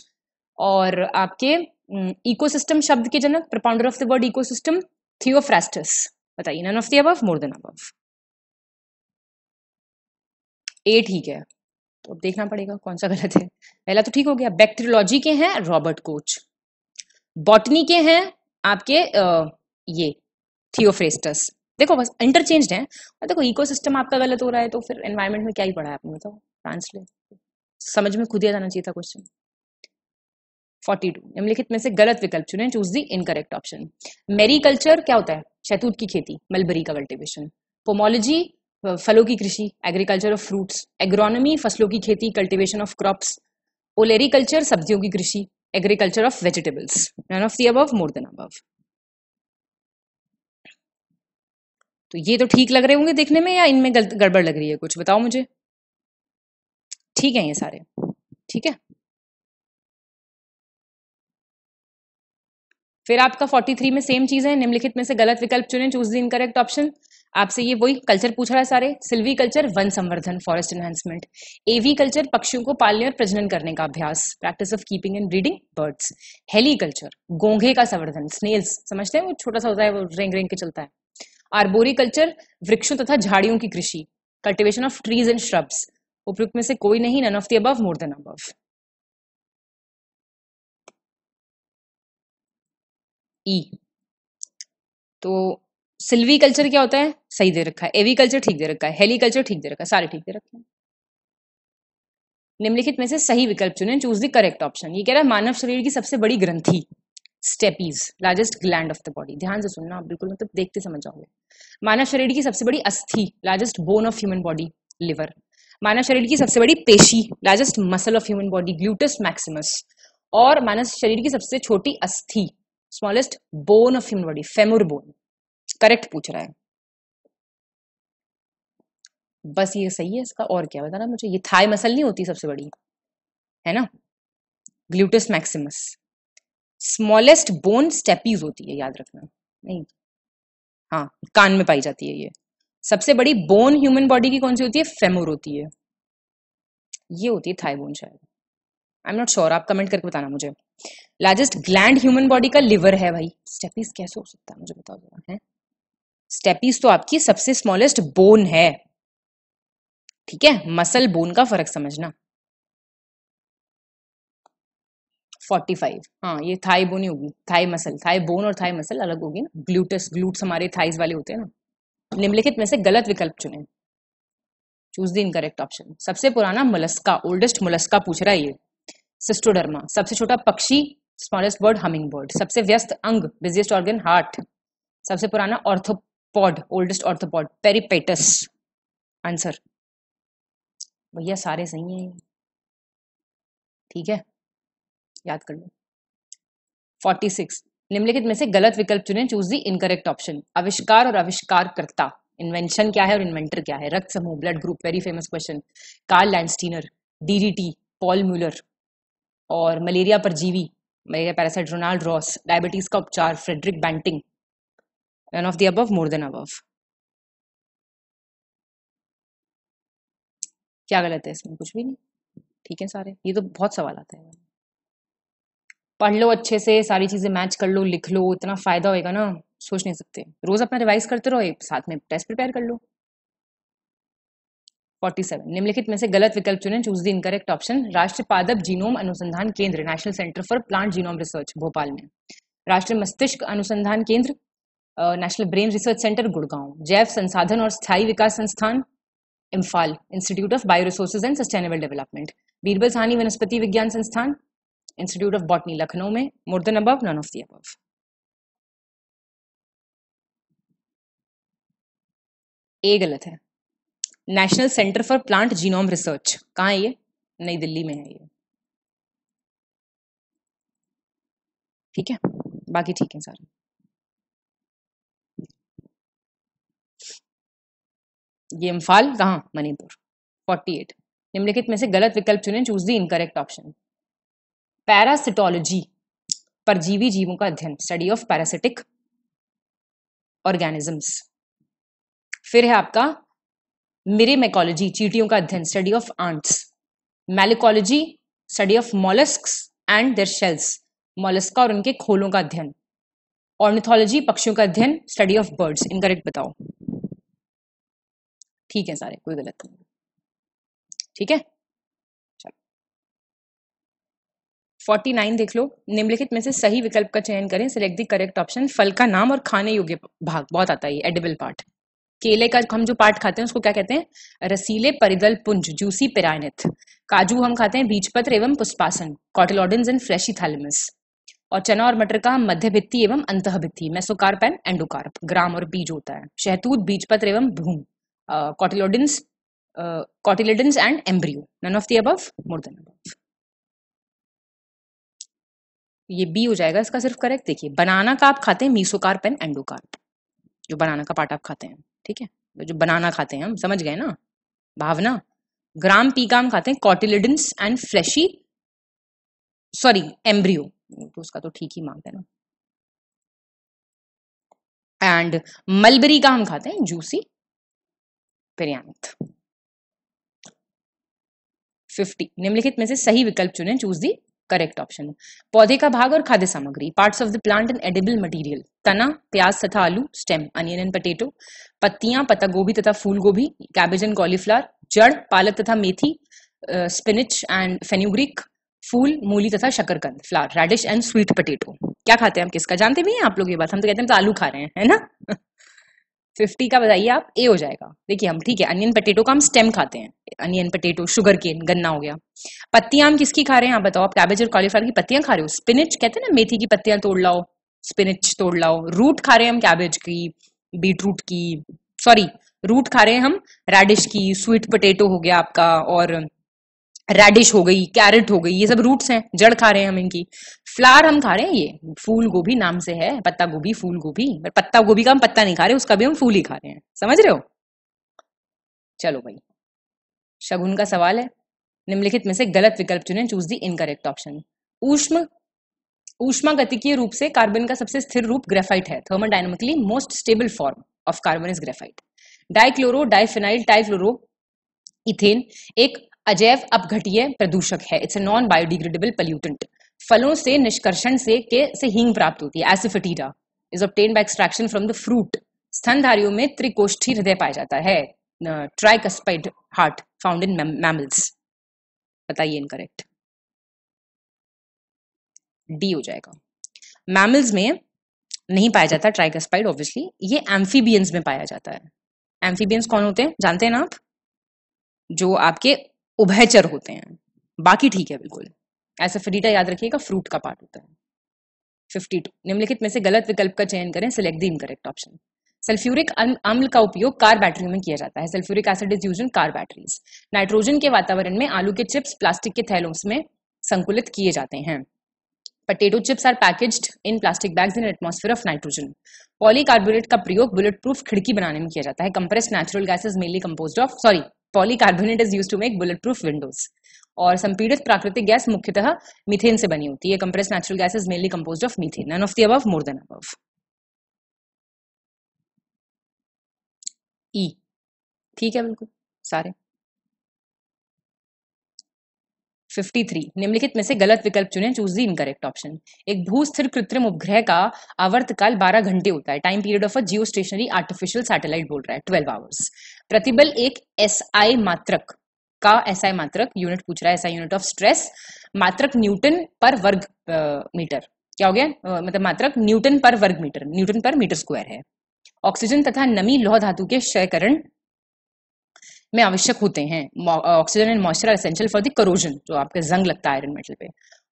और आपके इकोसिस्टम शब्द के जनक propounder of the word ecosystem Theophrastus बताइए none of the above more than above A ठीक है तो अब देखना पड़ेगा कौन सा गलत है पहला तो ठीक हो गया बैक्टीरियोलॉजी के हैं रॉबर्ट कोच बॉटनी के हैं आपके आ, ये थियोफ्रेस्टस देखो बस इंटरचेंज है और देखो इकोसिस्टम आपका गलत हो रहा है तो फिर एनवायरमेंट में क्या ही पढ़ा है आपने बताओ तो ट्रांसलेट समझ में खुद ही जाना चाहिए था क्वेश्चन 42 निम्नलिखित में से गलत विकल्प चुने चूज दी इनकरेक्ट ऑप्शन मेरी कल्चर क्या होता है शैतूत की खेती मलबरी का कल्टिवेशन पोमोलॉजी फलों की कृषि एग्रीकल्चर ऑफ फ्रूट्स एग्रोनॉमी फसलों की खेती कल्टीवेशन ऑफ क्रॉप्स ओलेरिकल्चर सब्जियों की कृषि agriculture of vegetables none of the above more than above तो ये तो ठीक लग रहे होंगे देखने में या इनमें गड़बड़ लग रही है कुछ बताओ मुझे ठीक है ये सारे ठीक है फिर आपका 43 में सेम चीज है निम्नलिखित में से गलत विकल्प चुने चूज द इनकरेक्ट ऑप्शन आपसे ये वही कल्चर पूछ रहा है सारे सिल्वी कल्चर वन संवर्धन फॉरेस्ट एनहेंसमेंट एवी कल्चर पक्षियों को पालने और प्रजनन करने का अभ्यास practice of keeping and breeding birds heliculture गोंघे का संवर्धन स्नेल्स समझते हैं वो छोटा सा होता है वो रेंग रेंग के चलता है आर्बोरी कल्चर वृक्षों तथा झाड़ियों की कृषि cultivation of trees and shrubs उपयुक्त में से कोई नहीं none of the above more than above E तो सिल्वी कल्चर क्या होता है सही दे रखा है एवी कल्चर ठीक दे रखा है हेली कल्चर ठीक दे रखा है सारे ठीक दे रखे हैं निम्नलिखित में से सही विकल्प चुने चूज द करेक्ट ऑप्शन ये कह रहा है मानव शरीर की सबसे बड़ी ग्रंथी stapes largest gland of the body ध्यान से सुनना बिल्कुल मतलब देखते समझ जाओगे मानव शरीर की सबसे बड़ी अस्थि largest bone of human body liver मानव शरीर की सबसे बड़ी पेशी largest muscle of human body gluteus maximus और मानव शरीर की सबसे छोटी अस्थि smallest bone of human body femur bone correct पूछ रहा है बस ये सही है इसका और क्या बताना मुझे ये थाई मसल नहीं होती सबसे बड़ी है ना gluteus maximus smallest bone stapes होती है याद रखना नहीं हाँ कान में पाई जाती है ये सबसे बड़ी बोन ह्यूमन बॉडी की कौन सी होती है फेमोर होती है ये होती है थाई बोन शायद आई एम नॉट श्योर आप कमेंट करके बताना मुझे लार्जेस्ट ग्लैंड ह्यूमन बॉडी का लिवर है भाई स्टेपीज कैसे हो सकता है मुझे बताओ जरा है स्टेपीज तो आपकी सबसे स्मॉलेस्ट बोन है ठीक है मसल बोन का फर्क समझना 45 हाँ ये थाई बोन ही होगी थाई मसल थाई बोन और थाई मसल अलग होगी ना ग्लूटस ग्लूट्स हमारे थाइस वाले होते हैं ना निम्नलिखित में से गलत विकल्प चुने चूज द इनकरेक्ट ऑप्शन सबसे पुराना मोलस्का ओल्डेस्ट मोलस्का पूछ रहा है ये सिस्टोडर्मा सबसे छोटा पक्षी स्मॉलेस्ट बर्ड हमिंग बर्ड सबसे व्यस्त अंग बिजिएस्ट ऑर्गन हार्ट सबसे पुराना arthropod oldest arthropod Peripatus answer भैया सारे सही हैं ठीक है याद कर लो फोर्टी सिक्स निम्नलिखित में से गलत विकल्प चुने चूज दी इनकरेक्ट ऑप्शन आविष्कार और आविष्कार करता इन्वेंशन क्या है और इन्वेंटर क्या है रक्त समूह blood group very famous question Karl Landsteiner DDT Paul Muller और मलेरिया परजीवी malaria parasite Ronald Ross diabetes का उपचार Frederick Banting None of the above, more than above. क्या गलत है इसमें कुछ भी नहीं ठीक है सारे ये तो बहुत सवाल आते हैं पढ़ लो अच्छे से सारी चीजें मैच कर लो लिख लो इतना फायदा होएगा ना सोच नहीं सकते रोज अपना रिवाइज करते रहो साथ में टेस्ट प्रिपेयर कर लो 47 निम्नलिखित में से गलत विकल्प चुने चूज द इनकरेक्ट ऑप्शन राष्ट्रीय पादप जीनोम अनुसंधान केंद्र National Centre for Plant Genome Research Bhopal में राष्ट्रीय मस्तिष्क अनुसंधान केंद्र National Brain Research Centre Gurgaon जैव संसाधन और स्थायी विकास संस्थान Imphal Institute of Bioresources and Sustainable Development Birbal Sahni वनस्पति विज्ञान संस्थान इंस्टीट्यूट ऑफ बॉटनी लखनऊ में more than above none of the above A गलत है National Centre for Plant Genome Research कहाँ है ये नई दिल्ली में है ये ठीक है बाकी ठीक है सारे ये इम्फाल कहाँ मणिपुर 48 निम्नलिखित में से गलत विकल्प चुने choose the incorrect option parasitology परजीवी जीवों का अध्ययन स्टडी ऑफ पैरासिटिक ऑर्गेनिजम्स फिर है आपका मिरेमेकोलॉजी चीटियों का अध्ययन study of ants malacology study of mollusc and their shells Mollusca और उनके खोलों का अध्ययन ऑर्निथोलॉजी पक्षियों का अध्ययन स्टडी ऑफ बर्ड्स इनकरेक्ट बताओ ठीक है सारे कोई गलत नहीं ठीक है फोर्टी नाइन देख लो निम्नलिखित में से सही विकल्प का चयन करें सिलेक्ट दी करेक्ट ऑप्शन फल का नाम और खाने योग्य भाग बहुत आता है एडिबल पार्ट केले का हम जो पार्ट खाते हैं उसको क्या कहते हैं रसीले परिदल पुंज जूसी पिरायनित काजू हम खाते हैं बीजपत्र एवं पुष्पासन कॉटिलोडन्स एंड फ्लैशी थैलमस और चना और मटर का मध्य भित्ती एवं अंत भित्ती मैसोकार्प एंड एंडोकार्प ग्राम और बीज होता है शहतूत बीजपत्र एवं भूमि uh, cotyledons, uh, cotyledons and embryo. None of the above, more than above. ये बी हो जाएगा इसका सिर्फ करेक्ट देखिए बनाना का आप खाते हैं मीसोकार्प एंड एंडोकार्प जो बनाना का पार्ट आप खाते हैं ठीक है जो बनाना खाते हैं हम समझ गए ना भावना ग्राम पी पीगाम खाते हैं cotyledons and fleshy sorry embryo तो उसका तो ठीक ही मांगते हैं ना एंड मलबरी का हम खाते हैं जूसी पेरियामिट फिफ्टी निम्नलिखित में से सही विकल्प चुनें चूज दी करेक्ट ऑप्शन पौधे का भाग और खाद्य सामग्री parts of the plant and edible material तना प्याज तथा आलू स्टेम अनियन एंड पटेटो पत्तियां पत्ता गोभी तथा फूल गोभी कैबेज एंड कॉलीफ्लावर जड़ पालक तथा मेथी स्पिनिच एंड फेन्यूग्रिक फूल मूली तथा शकरकंद flower radish and sweet potato क्या खाते हैं हम किसका जानते भी हैं आप लोग ये बात हम तो कहते हैं तो आलू खा रहे हैं है ना फिफ्टी का बताइए आप ए हो जाएगा देखिए हम ठीक है अनियन पटेटो का हम स्टेम खाते हैं अनियन पटेटो शुगर केन गन्ना हो गया पत्तियां हम किसकी खा रहे हैं आप बताओ आप कैबेज और कॉलीफ्लावर की पत्तियां खा रहे हो स्पिनिच कहते हैं ना मेथी की पत्तियां तोड़ लाओ स्पिनिच तोड़ लाओ रूट खा रहे हैं हम कैबेज की बीटरूट की सॉरी रूट खा रहे हैं हम रेडिश की स्वीट पोटेटो हो गया आपका और रेडिश हो गई कैरेट हो गई ये सब रूट्स हैं जड़ खा रहे हैं हम इनकी फ्लावर हम खा रहे हैं ये फूल गोभी नाम से है पत्ता गोभी फूल गोभी पत्ता गोभी का हम पत्ता नहीं खा रहे उसका भी हम फूल ही खा रहे हैं समझ रहे हो चलो भाई शगुन का सवाल है निम्नलिखित में से गलत विकल्प चुने चूज दी इनकरेक्ट ऑप्शन ऊष्म ऊष्मा गतिकीय रूप से कार्बन का सबसे स्थिर रूप ग्रेफाइट है thermodynamically most stable form of carbon is graphite dichloro diphenyl trichloro ethane एक अजैव अपघटीय प्रदूषक है it's a non biodegradable pollutant फलों से निष्कर्षण से के से हींग प्राप्त होती है asafoetida is obtained by extraction from the fruit स्तनधारियों में त्रिकोष्ठी हृदय पाया जाता है tricuspid heart found in mammals बताइए इनकरेक्ट डी हो जाएगा मैमल्स में नहीं पाया जाता ट्राइकस्पाइड ऑब्वियसली ये एम्फीबियंस में पाया जाता है एम्फीबियंस कौन होते हैं जानते हैं ना आप जो आपके उभयचर होते हैं बाकी ठीक है बिल्कुल ऐसा फरीटा याद रखिएगा फ्रूट का पार्ट होता है फिफ्टी टू निम्नलिखित में से गलत विकल्प का चयन करें select the incorrect option sulphuric अम्ल का उपयोग कार बैटरियों में किया जाता है sulphuric acid is use in car batteries nitrogen के वातावरण में आलू के चिप्स प्लास्टिक के थैलों में संकुलित किए जाते हैं potato chips are packaged in plastic bags in atmosphere of nitrogen polycarbonate का प्रयोग बुलेट प्रूफ खिड़की बनाने में किया जाता है compress natural gases mainly compose of sorry polycarbonate is use to make bullet proof windows और संपीड़ित प्राकृतिक गैस मुख्यतः मीथेन से बनी होती है compress natural gas is mainly compose of methane none of the above more than above E ठीक है बिल्कुल सारे 53 निम्नलिखित में से गलत विकल्प चुने चूज दी इनकरेक्ट ऑप्शन एक भूस्थिर कृत्रिम उपग्रह का आवर्तकाल 12 घंटे होता है time period of a geostationary artificial satellite बोल रहा है 12 आवर्स प्रतिबल एक एस आई मात्रक का एस आई मात्रक यूनिट पूछ रहा है S I unit of stress मात्रक न्यूटन पर वर्ग आ, मीटर क्या हो गया आ, मतलब मात्रक न्यूटन पर वर्ग मीटर न्यूटन पर मीटर स्क्वायर है ऑक्सीजन तथा नमी लोह धातु के क्षयकरण में आवश्यक होते हैं oxygen and moisture are essential for the corrosion जो आपके जंग लगता है आयरन मेटल पे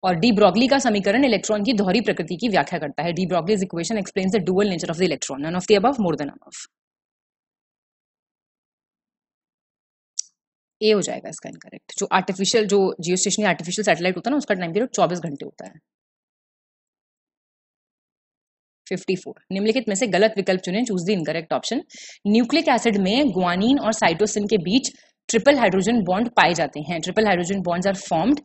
और डी ब्रॉगली का समीकरण इलेक्ट्रॉन की दोहरी प्रकृति की व्याख्या करता है de Broglie's equation explain the dual nature of the electron none of the above more than above A हो जाएगा इसका इनकरेक्ट जो आर्टिफिशियल जो जियो स्टेशनरी आर्टिफिशियल सैटेलाइट होता है ना उसका टाइम पीरियड चौबीस घंटे होता है 54 निम्नलिखित में से गलत विकल्प चुनें choose the incorrect option nucleic acid में ग्वानीन और साइटोसिन के बीच ट्रिपल हाइड्रोजन बॉन्ड पाए जाते हैं triple hydrogen bonds are formed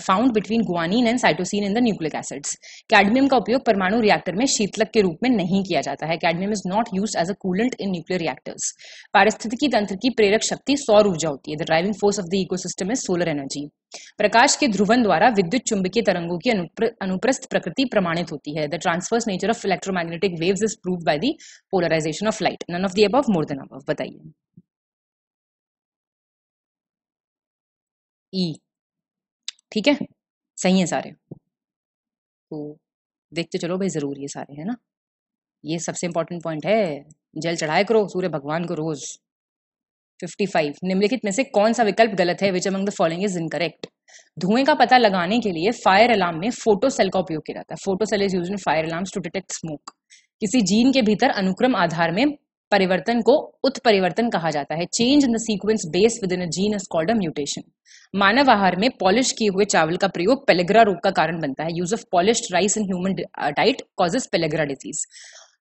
found between guanine and cytosine in the nucleic acids cadmium का उपयोग परमाणु रिएक्टर में शीतलक के रूप में नहीं किया जाता है cadmium is not use as a coolant in nuclear reactors पारिस्थितिकी तंत्र की प्रेरक शक्ति सौर ऊर्जा होती है the driving force of the ecosystem is solar energy प्रकाश के ध्रुवन द्वारा विद्युत चुंबकीय तरंगों की अनुप्रस्थ प्रकृति प्रमाणित होती है the transfers nature of electromagnetic waves is proved by the polarisation of light none of the above more than above बताइए ई ठीक है सही है सारे तो देखते चलो भाई जरूर ये सारे है ना ये सबसे इंपॉर्टेंट पॉइंट है जल चढ़ाए करो सूर्य भगवान को रोज़ 55 निम्नलिखित में से कौन सा विकल्प गलत है which among the following is incorrect धुएं का पता लगाने के लिए फायर अलार्म में फोटो सेल का उपयोग किया जाता है photo cell is use in fire alarm to detect smoke किसी जीन के भीतर अनुक्रम आधार में परिवर्तन को उत्परिवर्तन कहा जाता है change in the sequence base within gene is called a mutation मानव आहार में पॉलिश किए हुए चावल का प्रयोग पेलेग्रा रोग का कारण बनता है use of polish rice in human diet causes pellagra disease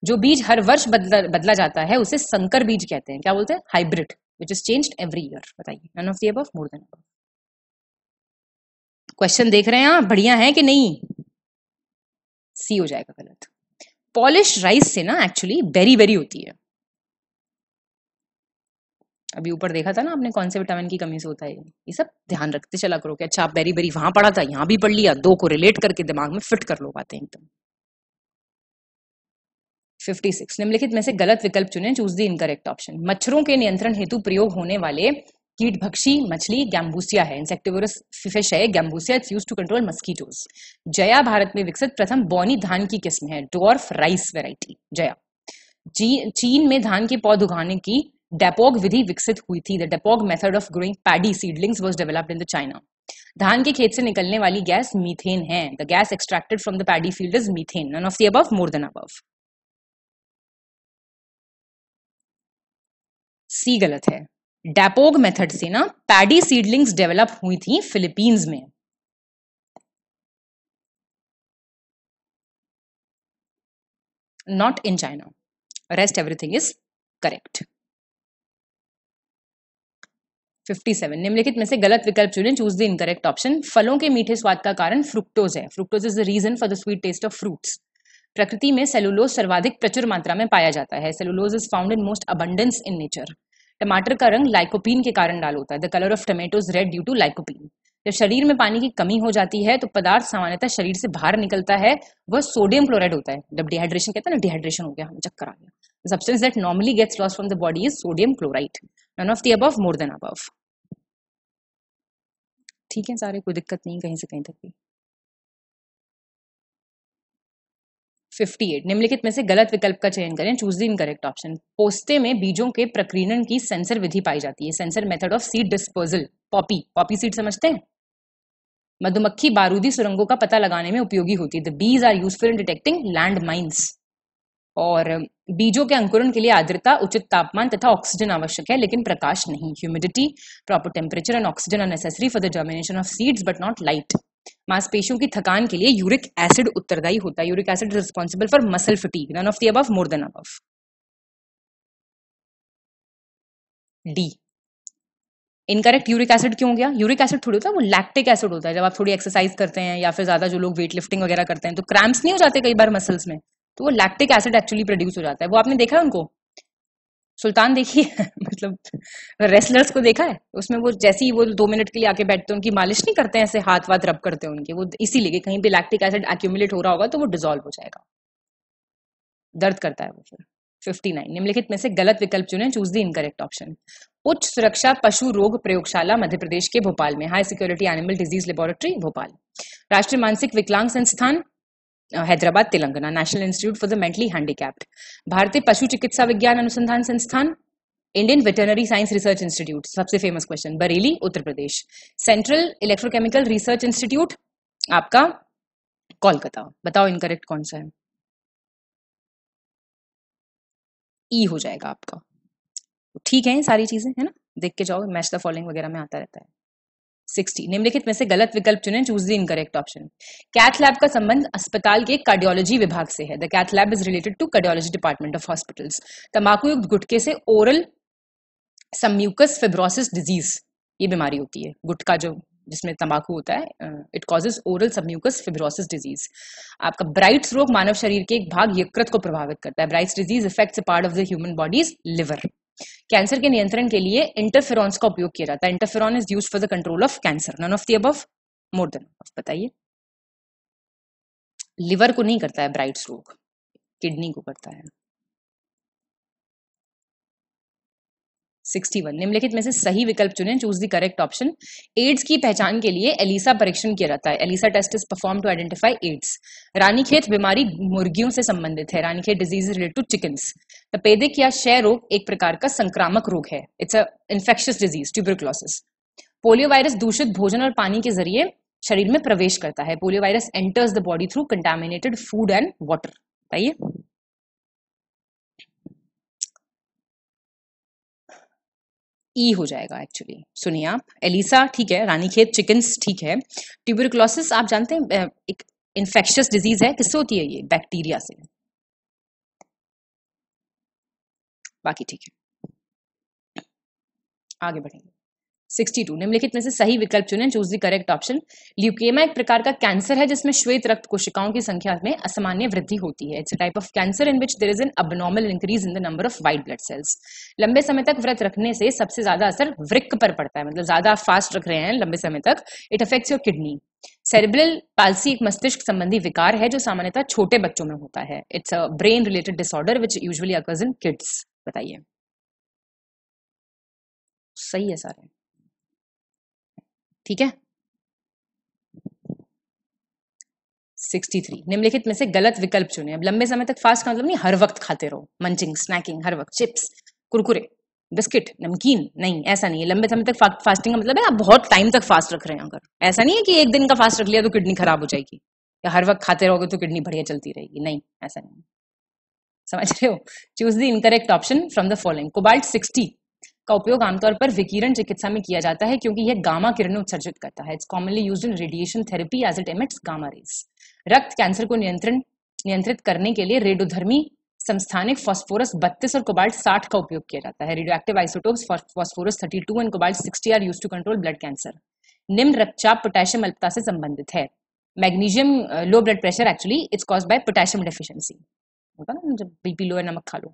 जो बीज हर वर्ष बदला बदला जाता है उसे संकर बीज कहते हैं क्या बोलते हैं hybrid which is change every year बताइए none of the above more than above question देख रहे हैं आप बढ़िया है कि नहीं सी हो जाएगा गलत पॉलिश राइस से ना एक्चुअली बेरी बेरी होती है अभी ऊपर देखा था ना आपने कौन से विटामिन की कमी से होता है ये सब ध्यान रखते चला करो कि अच्छा आप बेरी बेरी वहां पढ़ा था यहाँ भी पढ़ लिया दो को रिलेट करके दिमाग में फिट कर लो बातें एकदम फिफ्टी सिक्स निम्नलिखित में से गलत विकल्प चुने चूज दी इनकरेक्ट ऑप्शन मच्छरों के नियंत्रण हेतु प्रयोग होने वाले कीट भक्षी मछली गैम्बूसिया है इंसेक्टिवरस फिश है gambusia it's used to control mosquitoes जया भारत में विकसित प्रथम बौनी धान की किस्म है डॉर्फ राइस वेराइटी जया चीन में धान के पौध उगाने की डेपोग विधि विकसित हुई थी the dapog method of growing paddy seedlings was developed in the China धान के खेत से निकलने वाली गैस मीथेन है the gas extracted from the paddy field is methane none of the above more than above C गलत है डेपोग method से ना पैडी सीडलिंग्स डेवलप हुई थी फिलीपींस में not in China rest everything is correct 57 निम्नलिखित में से गलत विकल्प चुनें चूज द इनकरेक्ट ऑप्शन फलों के मीठे स्वाद का कारण फ्रुक्टोज है fructose is the reason for the sweet taste of fruits प्रकृति में सेलुलोज सर्वाधिक प्रचुर मात्रा में पाया जाता है cellulose is found in most abundance in nature टमाटर का रंग लाइकोपीन के कारण डाल होता है the colour of tomatoes red due to lycopene जब शरीर में पानी की कमी हो जाती है तो पदार्थ सामान्यतः शरीर से बाहर निकलता है वह सोडियम क्लोराइड होता है जब डिहाइड्रेशन कहते हैं ना डिहाइड्रेशन हो गया हम चक्कर आ गया substance that normally gets loss from the body is sodium chloride none of the above more than above ठीक है सारे कोई दिक्कत नहीं कहीं से कहीं तक भी 58 निम्नलिखित में से गलत विकल्प का चयन करें चूज द इनकरेक्ट ऑप्शन पोस्ते में बीजों के प्रक्रीणन की सेंसर विधि पाई जाती है censer method of seed disposal poppy poppy seed समझते हैं मधुमक्खी बारूदी सुरंगों का पता लगाने में उपयोगी होती है the bees are useful in detecting land mines और बीजों के अंकुरण के लिए आर्द्रता उचित तापमान तथा ऑक्सीजन आवश्यक है लेकिन प्रकाश नहीं humidity proper temperature and oxygen are necessary for the germination of seeds but not light मांसपेशियों की थकान के लिए यूरिक एसिड उत्तरदायी होता है uric acid responsible for muscle fatigue none of the above more than above D incorrect uric acid क्यों हो गया यूरिक एसिड थोड़ी होता है वो लैक्टिक एसिड होता है जब आप थोड़ी एक्सरसाइज करते हैं या फिर ज्यादा जो लोग वेट लिफ्टिंग वगैरह करते हैं तो क्रैम्प्स नहीं हो जाते कई बार मसल्स में तो वो लैक्टिक एसिड एक्चुअली प्रोड्यूस हो जाता है वो आपने देखा है उनको सुल्तान देखी मतलब रेसलर्स को देखा है उसमें वो जैसे ही वो दो मिनट के लिए आके बैठते हैं उनकी मालिश नहीं करते हैं ऐसे हाथ वाथ रब करते हैं उनके वो इसीलिए कहीं भी लैक्टिक एसिड एक्यूमुलेट हो रहा होगा तो वो डिजोल्व हो जाएगा दर्द करता है वो फिर फिफ्टी नाइन निम्नलिखित में से गलत विकल्प चुने चूज द इनकरेक्ट ऑप्शन उच्च सुरक्षा पशु रोग प्रयोगशाला मध्य प्रदेश के भोपाल में high security animal disease laboratory Bhopal राष्ट्रीय मानसिक विकलांग संस्थान Hyderabad Telangana national institute for the mentally handicapped भारतीय पशु चिकित्सा विज्ञान अनुसंधान संस्थान Indian veterinary science research institute सबसे famous question Bareilly Uttar Pradesh central electrochemical research institute आपका कोलकाता बताओ इनकरेक्ट कौन सा है ई e हो जाएगा आपका ठीक है सारी चीजें है ना देख के जाओ मैच द फॉलोइंग वगैरह में आता रहता है सिक्सटी निम्नलिखित में से गलत विकल्प चुने choose the incorrect option cath lab का संबंध अस्पताल के कार्डियोलॉजी विभाग से है the cath lab is related to cardiology department of hospitals तंबाकू युक्त गुटके से ओरल सम्यूकस फिब्रोसिस डिजीज ये बीमारी होती है गुटका जो जिसमें तंबाकू होता है it causes oral submucous fibrosis disease आपका ब्राइट्स रोग मानव शरीर के एक भाग यकृत को प्रभावित करता है Bright's disease effects part of the human bodies liver cancer के नियंत्रण के लिए इंटरफेरॉन्स का उपयोग किया जाता है interferon is use for the control of cancer none of the above more then बताइए लिवर को नहीं करता है ब्राइट्स रोग किडनी को करता है सिक्सटी वन निम्नलिखित में से सही विकल्प चुनें choose the correct option AIDS की पहचान के लिए एलिसा परीक्षण किया जाता है ELISA test is perform to identify AIDS Ranikhet बीमारी मुर्गियों से संबंधित है Ranikhet disease related to chickens तपेदिक या क्षय रोग एक प्रकार का संक्रामक रोग है it's a infectious disease tuberculosis polio virus दूषित भोजन और पानी के जरिए शरीर में प्रवेश करता है polio virus enters the body through contaminated food and water बताइए ई e हो जाएगा एक्चुअली सुनिए आप एलिसा ठीक है रानीखेत चिकन्स ठीक है ट्यूबरक्लोसिस आप जानते हैं एक इन्फेक्शियस डिजीज है किससे होती है ये बैक्टीरिया से बाकी ठीक है आगे बढ़ेंगे सिक्सटी टू निम्नलिखित में से सही विकल्प चुने choose the correct option leukaemia एक प्रकार का कैंसर है जिसमें श्वेत रक्त कोशिकाओं की संख्या में असामान्य वृद्धि होती है it's type of cancer in which there is an abnormal increase in the number of white blood cells लंबे समय तक व्रत रखने से सबसे ज्यादा असर वृक्क पर पड़ता है मतलब ज्यादा फास्ट रख रहे हैं लंबे समय तक it affects your kidney cerebral palsy एक मस्तिष्क संबंधी विकार है जो सामान्यतः छोटे बच्चों में होता है it's a brain related disorder which usually occurs in kids बताइए सही है सारे ठीक है 63 निम्नलिखित में से गलत विकल्प चुने अब लंबे समय तक फास्ट का मतलब नहीं हर वक्त खाते रहो मंचिंग स्नैकिंग हर वक्त चिप्स कुरकुरे बिस्किट नमकीन नहीं ऐसा नहीं है लंबे समय तक फा, फास्टिंग का मतलब है आप बहुत टाइम तक फास्ट रख रहे हैं अगर ऐसा नहीं है कि एक दिन का फास्ट रख लिया तो किडनी खराब हो जाएगी या हर वक्त खाते रहोगे तो किडनी बढ़िया चलती रहेगी नहीं ऐसा नहीं समझ रहे हो choose the incorrect option from the following cobalt sixty का उपयोग आमतौर पर विकिरण चिकित्सा में किया जाता है क्योंकि यह गामा किरण उत्सर्जित करता है it's commonly use in radiation therapy as it emits gamma rays रक्त कैंसर को नियंत्रण नियंत्रित करने के लिए रेडोधर्मी संस्थानिक फॉस्फोरस 32 और कोबाल्ट 60 का उपयोग किया जाता है radioactive isotopes phosphorus thirty two and cobalt sixty are use to control blood cancer निम्न रक्तचाप पोटेशियम अल्पता से संबंधित है magnesium low blood pressure actually it's cause by potassium deficiency होता ना जब बीपी लो है नमक खा लो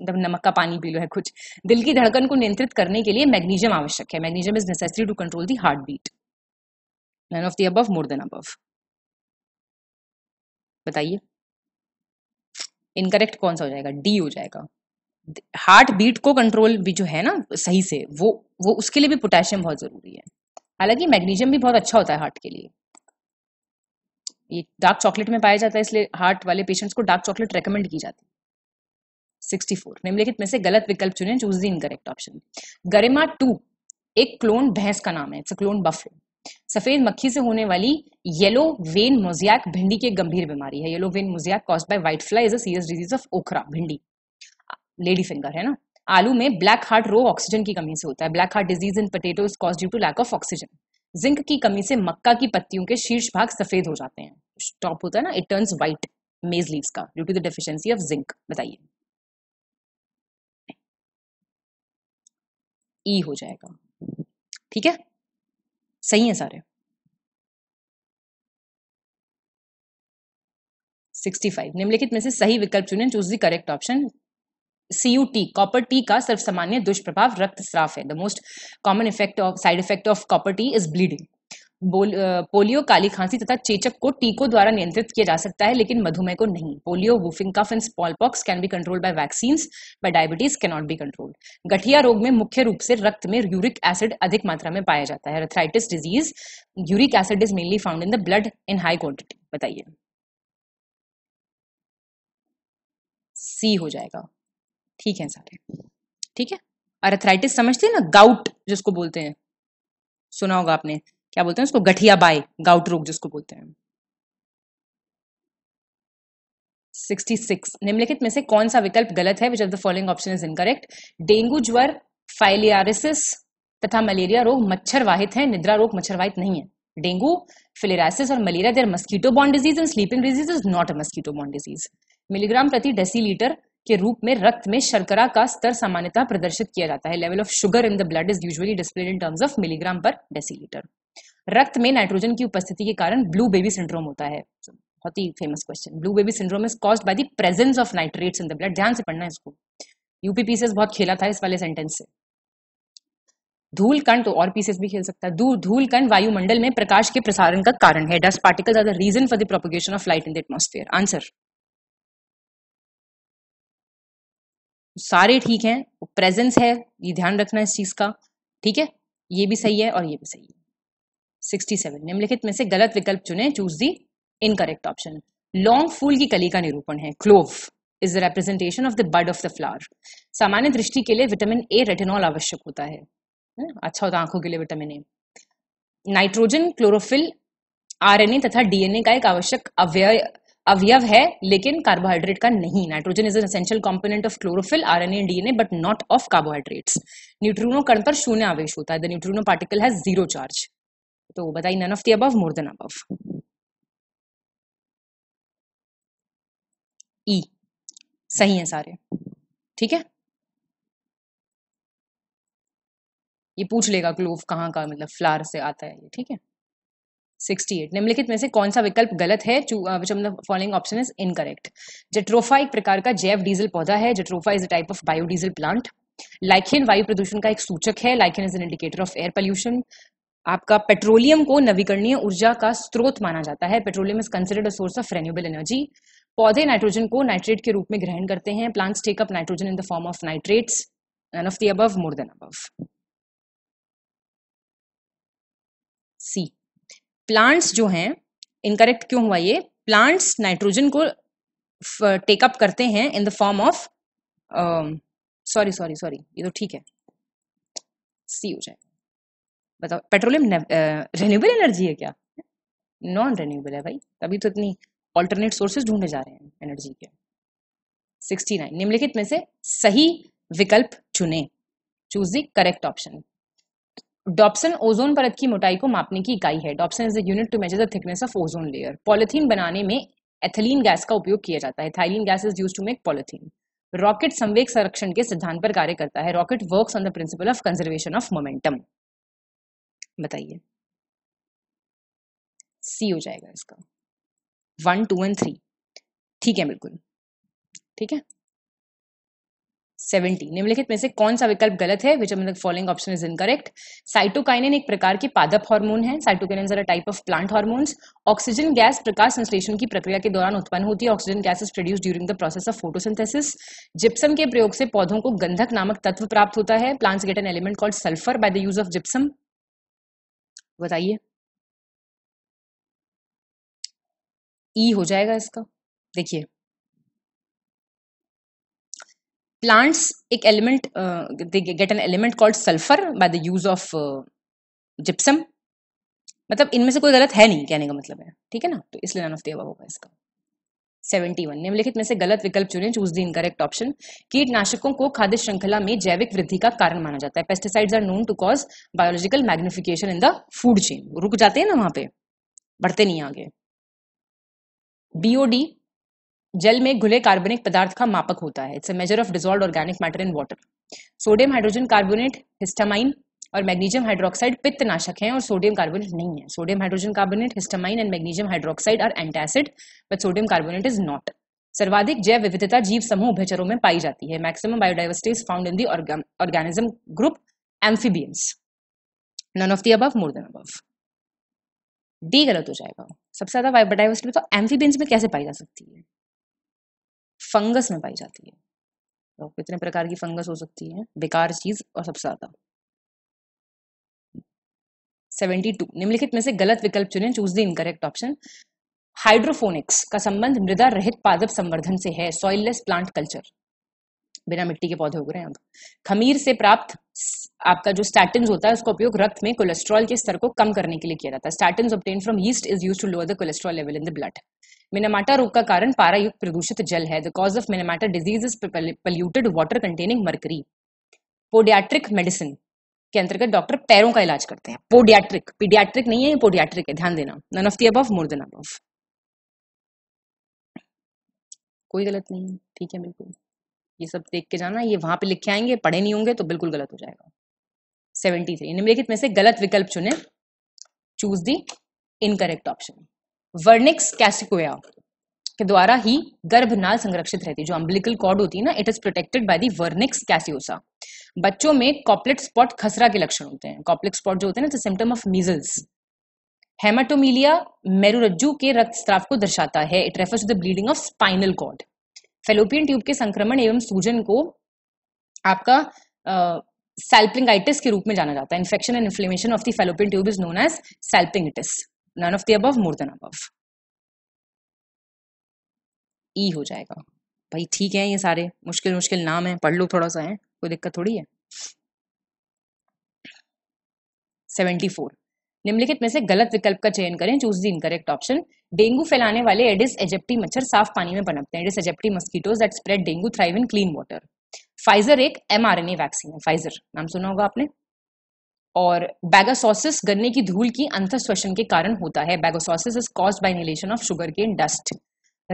मतलब नमक का पानी पी लो है कुछ दिल की धड़कन को नियंत्रित करने के लिए मैग्नीशियम आवश्यक है magnesium is necessary to control the heart beat none of the above more than above बताइए इनकरेक्ट कौन सा हो जाएगा डी हो जाएगा हार्ट बीट को कंट्रोल भी जो है ना सही से वो वो उसके लिए भी पोटेशियम बहुत जरूरी है हालांकि मैग्नीशियम भी बहुत अच्छा होता है हार्ट के लिए ये डार्क चॉकलेट में पाया जाता है इसलिए हार्ट वाले पेशेंट्स को डार्क चॉकलेट रेकमेंड की जाती है 64 निम्नलिखित में से गलत विकल्प चुने choose the incorrect option Garima two एक क्लोन भैंस का नाम है इट्स अ क्लोन बफलो सफेद मक्खी से होने वाली येलो वेन मोजियाक भिंडी की एक गंभीर बीमारी है yellow vein mosaic cause by white fly is a serious disease of okra भिंडी लेडी फिंगर है ना आलू में ब्लैक हार्ट रोग ऑक्सीजन की कमी से होता है black heart disease in potato is cause due to lack of oxygen zinc की कमी से मक्का की पत्तियों के शीर्ष भाग सफेद हो जाते हैं टॉप होता है ना it turns white maize leaves का due to the deficiency of zinc बताइए ई e हो जाएगा ठीक है सही है सारे 65 निम्नलिखित में से सही विकल्प चुनें choose the correct option T copper T का सर्वसामान्य दुष्प्रभाव रक्तस्राव है the most common effect of side effect of copper T is bleeding polio काली खांसी तथा चेचक को टीकों द्वारा नियंत्रित किया जा सकता है लेकिन मधुमेह को नहीं polio whooping cough and small pox can be control by vaccine by diabetes can not be controlled गठिया रोग में मुख्य रूप से रक्त में यूरिक एसिड अधिक मात्रा में पाया जाता है arthritis disease uric acid is mainly found in the blood in high quantity बताइए सी हो जाएगा ठीक है सारे ठीक है अरेथराइटिस समझते हैं ना गाउट जिसको बोलते हैं सुना होगा आपने क्या बोलते हैं उसको गठिया बाय गाउट रोग जिसको बोलते हैं 66 निम्नलिखित में से कौन सा विकल्प गलत है which of the following option is incorrect dengue ज्वर फाइलियारिस तथा मलेरिया रोग मच्छर वाहित है निद्रा रोग मच्छर वाहित नहीं है डेंगू फिलेरासिस और malaria there mosquito bond disease and sleeping disease is not a mosquito bond disease milligram प्रति डेसीलीटर के रूप में रक्त में शर्करा का स्तर सामान्यतः प्रदर्शित किया जाता है level of sugar in the blood is usually displayed in terms of milligram per decilitre रक्त में नाइट्रोजन की उपस्थिति के कारण ब्लू बेबी सिंड्रोम होता है बहुत ही famous question blue baby syndrome is cause by the presence of nitrates in the blood ध्यान से पढ़ना है इसको यूपी बहुत खेला था इस वाले सेंटेंस से धूल कण तो और पीसेस भी खेल सकता है धूल कण वायुमंडल में प्रकाश के प्रसारण का कारण है dust particles are the reason for the propagation of light in the atmosphere answer सारे ठीक हैं प्रेजेंस है ये ध्यान रखना इस चीज का ठीक है ये भी सही है और ये भी सही है 67 निम्नलिखित में से गलत विकल्प चुने चूज दी इनकरेक्ट ऑप्शन लॉन्ग फूल की कली का निरूपण है clove is the representation of the bud of the flower सामान्य दृष्टि के लिए विटामिन ए रेटेनॉल आवश्यक होता है हम्म, अच्छा होता है आंखों के लिए vitamin A nitrogen chlorophyll RNA तथा डीएनए का एक आवश्यक अवय अवयव है लेकिन कार्बोहाइड्रेट का नहीं nitrogen is an essential component of chlorophyll RNA DNA but not of carbohydrates neutrino कण पर शून्य आवेश होता है the neutrino particle has zero charge तो बताइए none of the above more than above E सही है सारे ठीक है ये पूछ लेगा क्लोव कहाँ का मतलब फ्लावर से आता है ये ठीक है 68 निम्नलिखित में से कौन सा विकल्प गलत है following option is incorrect jatropha एक प्रकार का जैव डीजल पौधा है jatropha is a type of biodiesel plant lichen वायु प्रदूषण का एक सूचक है lichen is an indicator of air pollution आपका पेट्रोलियम को नवीकरणीय ऊर्जा का स्रोत माना जाता है petroleum is considered a source of renewable energy पौधे नाइट्रोजन को नाइट्रेट के रूप में ग्रहण करते हैं plants take up nitrogen in the form of nitrates none of the above more than above C plants जो हैं इनकरेक्ट क्यों हुआ ये प्लांट्स नाइट्रोजन को टेकअप करते हैं in the form of sorry sorry sorry ये तो ठीक है सी हो जाए बताओ पेट्रोलियम रेन्यूबल एनर्जी है क्या नॉन रेन्यूबल है भाई तभी तो इतनी ऑल्टरनेट सोर्सेज ढूंढे जा रहे हैं एनर्जी के सिक्सटी नाइन निम्नलिखित में से सही विकल्प चुने choose the correct option Dobson ozone परत की मोटाई को मापने की इकाई है Dobson is the unit to measure the thickness of ozone layer polythene बनाने में एथिलीन गैस का उपयोग किया जाता है ethylene gas is use to make polythene rocket संवेग संरक्षण के सिद्धांत पर कार्य करता है rocket works on the principle of conservation of momentum बताइए सी हो जाएगा इसका वन टू एंड थ्री ठीक है बिल्कुल ठीक है सेवेंटी निम्नलिखित में से कौन सा विकल्प गलत है विच मतलब following option is incorrect cytokinin एक प्रकार के पादप हार्मोन है साइटोकाइनिन जरा type of plant hormones oxygen gas प्रकाश संश्लेषण की प्रक्रिया के दौरान उत्पन्न होती है oxygen gas is produce during the process of photosynthesis gypsum के प्रयोग से पौधों को गंधक नामक तत्व प्राप्त होता है plants get an element called sulphur by the use of gypsum बताइए ई हो जाएगा इसका देखिए प्लांट्स एक element they get an element called sulphur by the use of gypsum मतलब इनमें से कोई गलत है नहीं कहने का मतलब है ठीक है ना तो इसलिए नन ऑफ द होगा इसका 71 निम्नलिखित में से गलत विकल्प चुने चूज द इनकरेक्ट ऑप्शन कीटनाशकों को खाद्य श्रृंखला में जैविक वृद्धि का कारण माना जाता है pesticides are known to cause biological magnification in the food chain रुक जाते हैं ना वहां पे बढ़ते नहीं आगे बीओडी जल में घुले कार्बनिक पदार्थ का मापक होता है it's a measure of dissolve organic matter in water sodium hydrogen carbonate histamine और मैग्नीशियम हाइड्रोक्साइड पित्त है और सोडियम कार्बोनेट नहीं है sodium hydrogen carbonate histamine and magnesium hydroxide are antacid but sodium carbonate is not सर्वाधिक जैव विविधता जीव समूह उभयचरों में पाई जाती है maximum biodiversity is found in the organism group amphibians none of the above more than above D गलत हो जाएगा सबसे ज्यादा बायोडाइवर्सिटी तो एम्फीबियंस में कैसे पाई जा सकती है फंगस में पाई जाती है तो कितने प्रकार की फंगस हो सकती है बेकार चीज और सबसे ज्यादा 72 निम्नलिखित में से गलत विकल्प चुनें choose the incorrect option hydroponics का संबंध मृदा रहित पादप संवर्धन से है सॉइललेस प्लांट कल्चर बिना मिट्टी के पौधे उग रहे हैं अब खमीर से प्राप्त आपका जो स्टैटिन होता है उसका उपयोग रक्त में कोलेस्ट्रॉल के स्तर को कम करने के लिए किया जाता है statin obtain from yeast is use to lower the cholesterol level in the blood Minamata रोग का कारण पारायुक्त प्रदूषित जल है the cause of Minamata disease is polluted water containing mercury podiatric medicine के अंतर्गत डॉक्टर पैरों का इलाज करते हैं पोडियाट्रिक पीडियाट्रिक नहीं है पोडियाट्रिक है ध्यान देना नन ऑफ दी अब मोर देन अब कोई गलत नहीं ठीक है बिल्कुल ये सब देख के जाना ये वहां पे लिखे आएंगे पढ़े नहीं होंगे तो बिल्कुल गलत हो जाएगा सेवेंटी थ्री निम्नलिखित में से गलत विकल्प चुने choose the incorrect option vernix caseosa के द्वारा ही गर्भनाल संरक्षित रहती है जो अम्बिलिकल कॉर्ड होती है ना it is protected by the vernix caseosa बच्चों में कॉपलेट स्पॉट खसरा के लक्षण होते हैं कॉपलेट स्पॉट जो होते हैं ना सिम्टम ऑफ मीजल्स हेमाटोमीलिया मेरुरज्जू के रक्तस्राव को दर्शाता है it refers to the bleeding of spinal cord fallopian tube के संक्रमण एवं सूजन को आपका uh, के रूप में जाना जाता है infection and inflammation of the fallopian tube is known as salpingitis none of the above more than above E हो जाएगा भाई ठीक है ये सारे मुश्किल मुश्किल नाम है पढ़ लो थोड़ा सा है कोई दिक्कत थोड़ी है सेवेंटी फोर निम्नलिखित में से गलत विकल्प का चयन करें choose the incorrect option dengue फैलाने वाले एडिस एजेप्टी मच्छर साफ पानी में पनपते हैं Aedes aegypti mosquitoes that spread dengue thrive in clean water Pfizer एक एमआरएनए वैक्सीन है फाइजर नाम सुना होगा आपने और बैगासोसिस गन्ने की धूल की अंतर श्वसन के कारण होता है bagassosis is cause by inhalation of sugar cane dust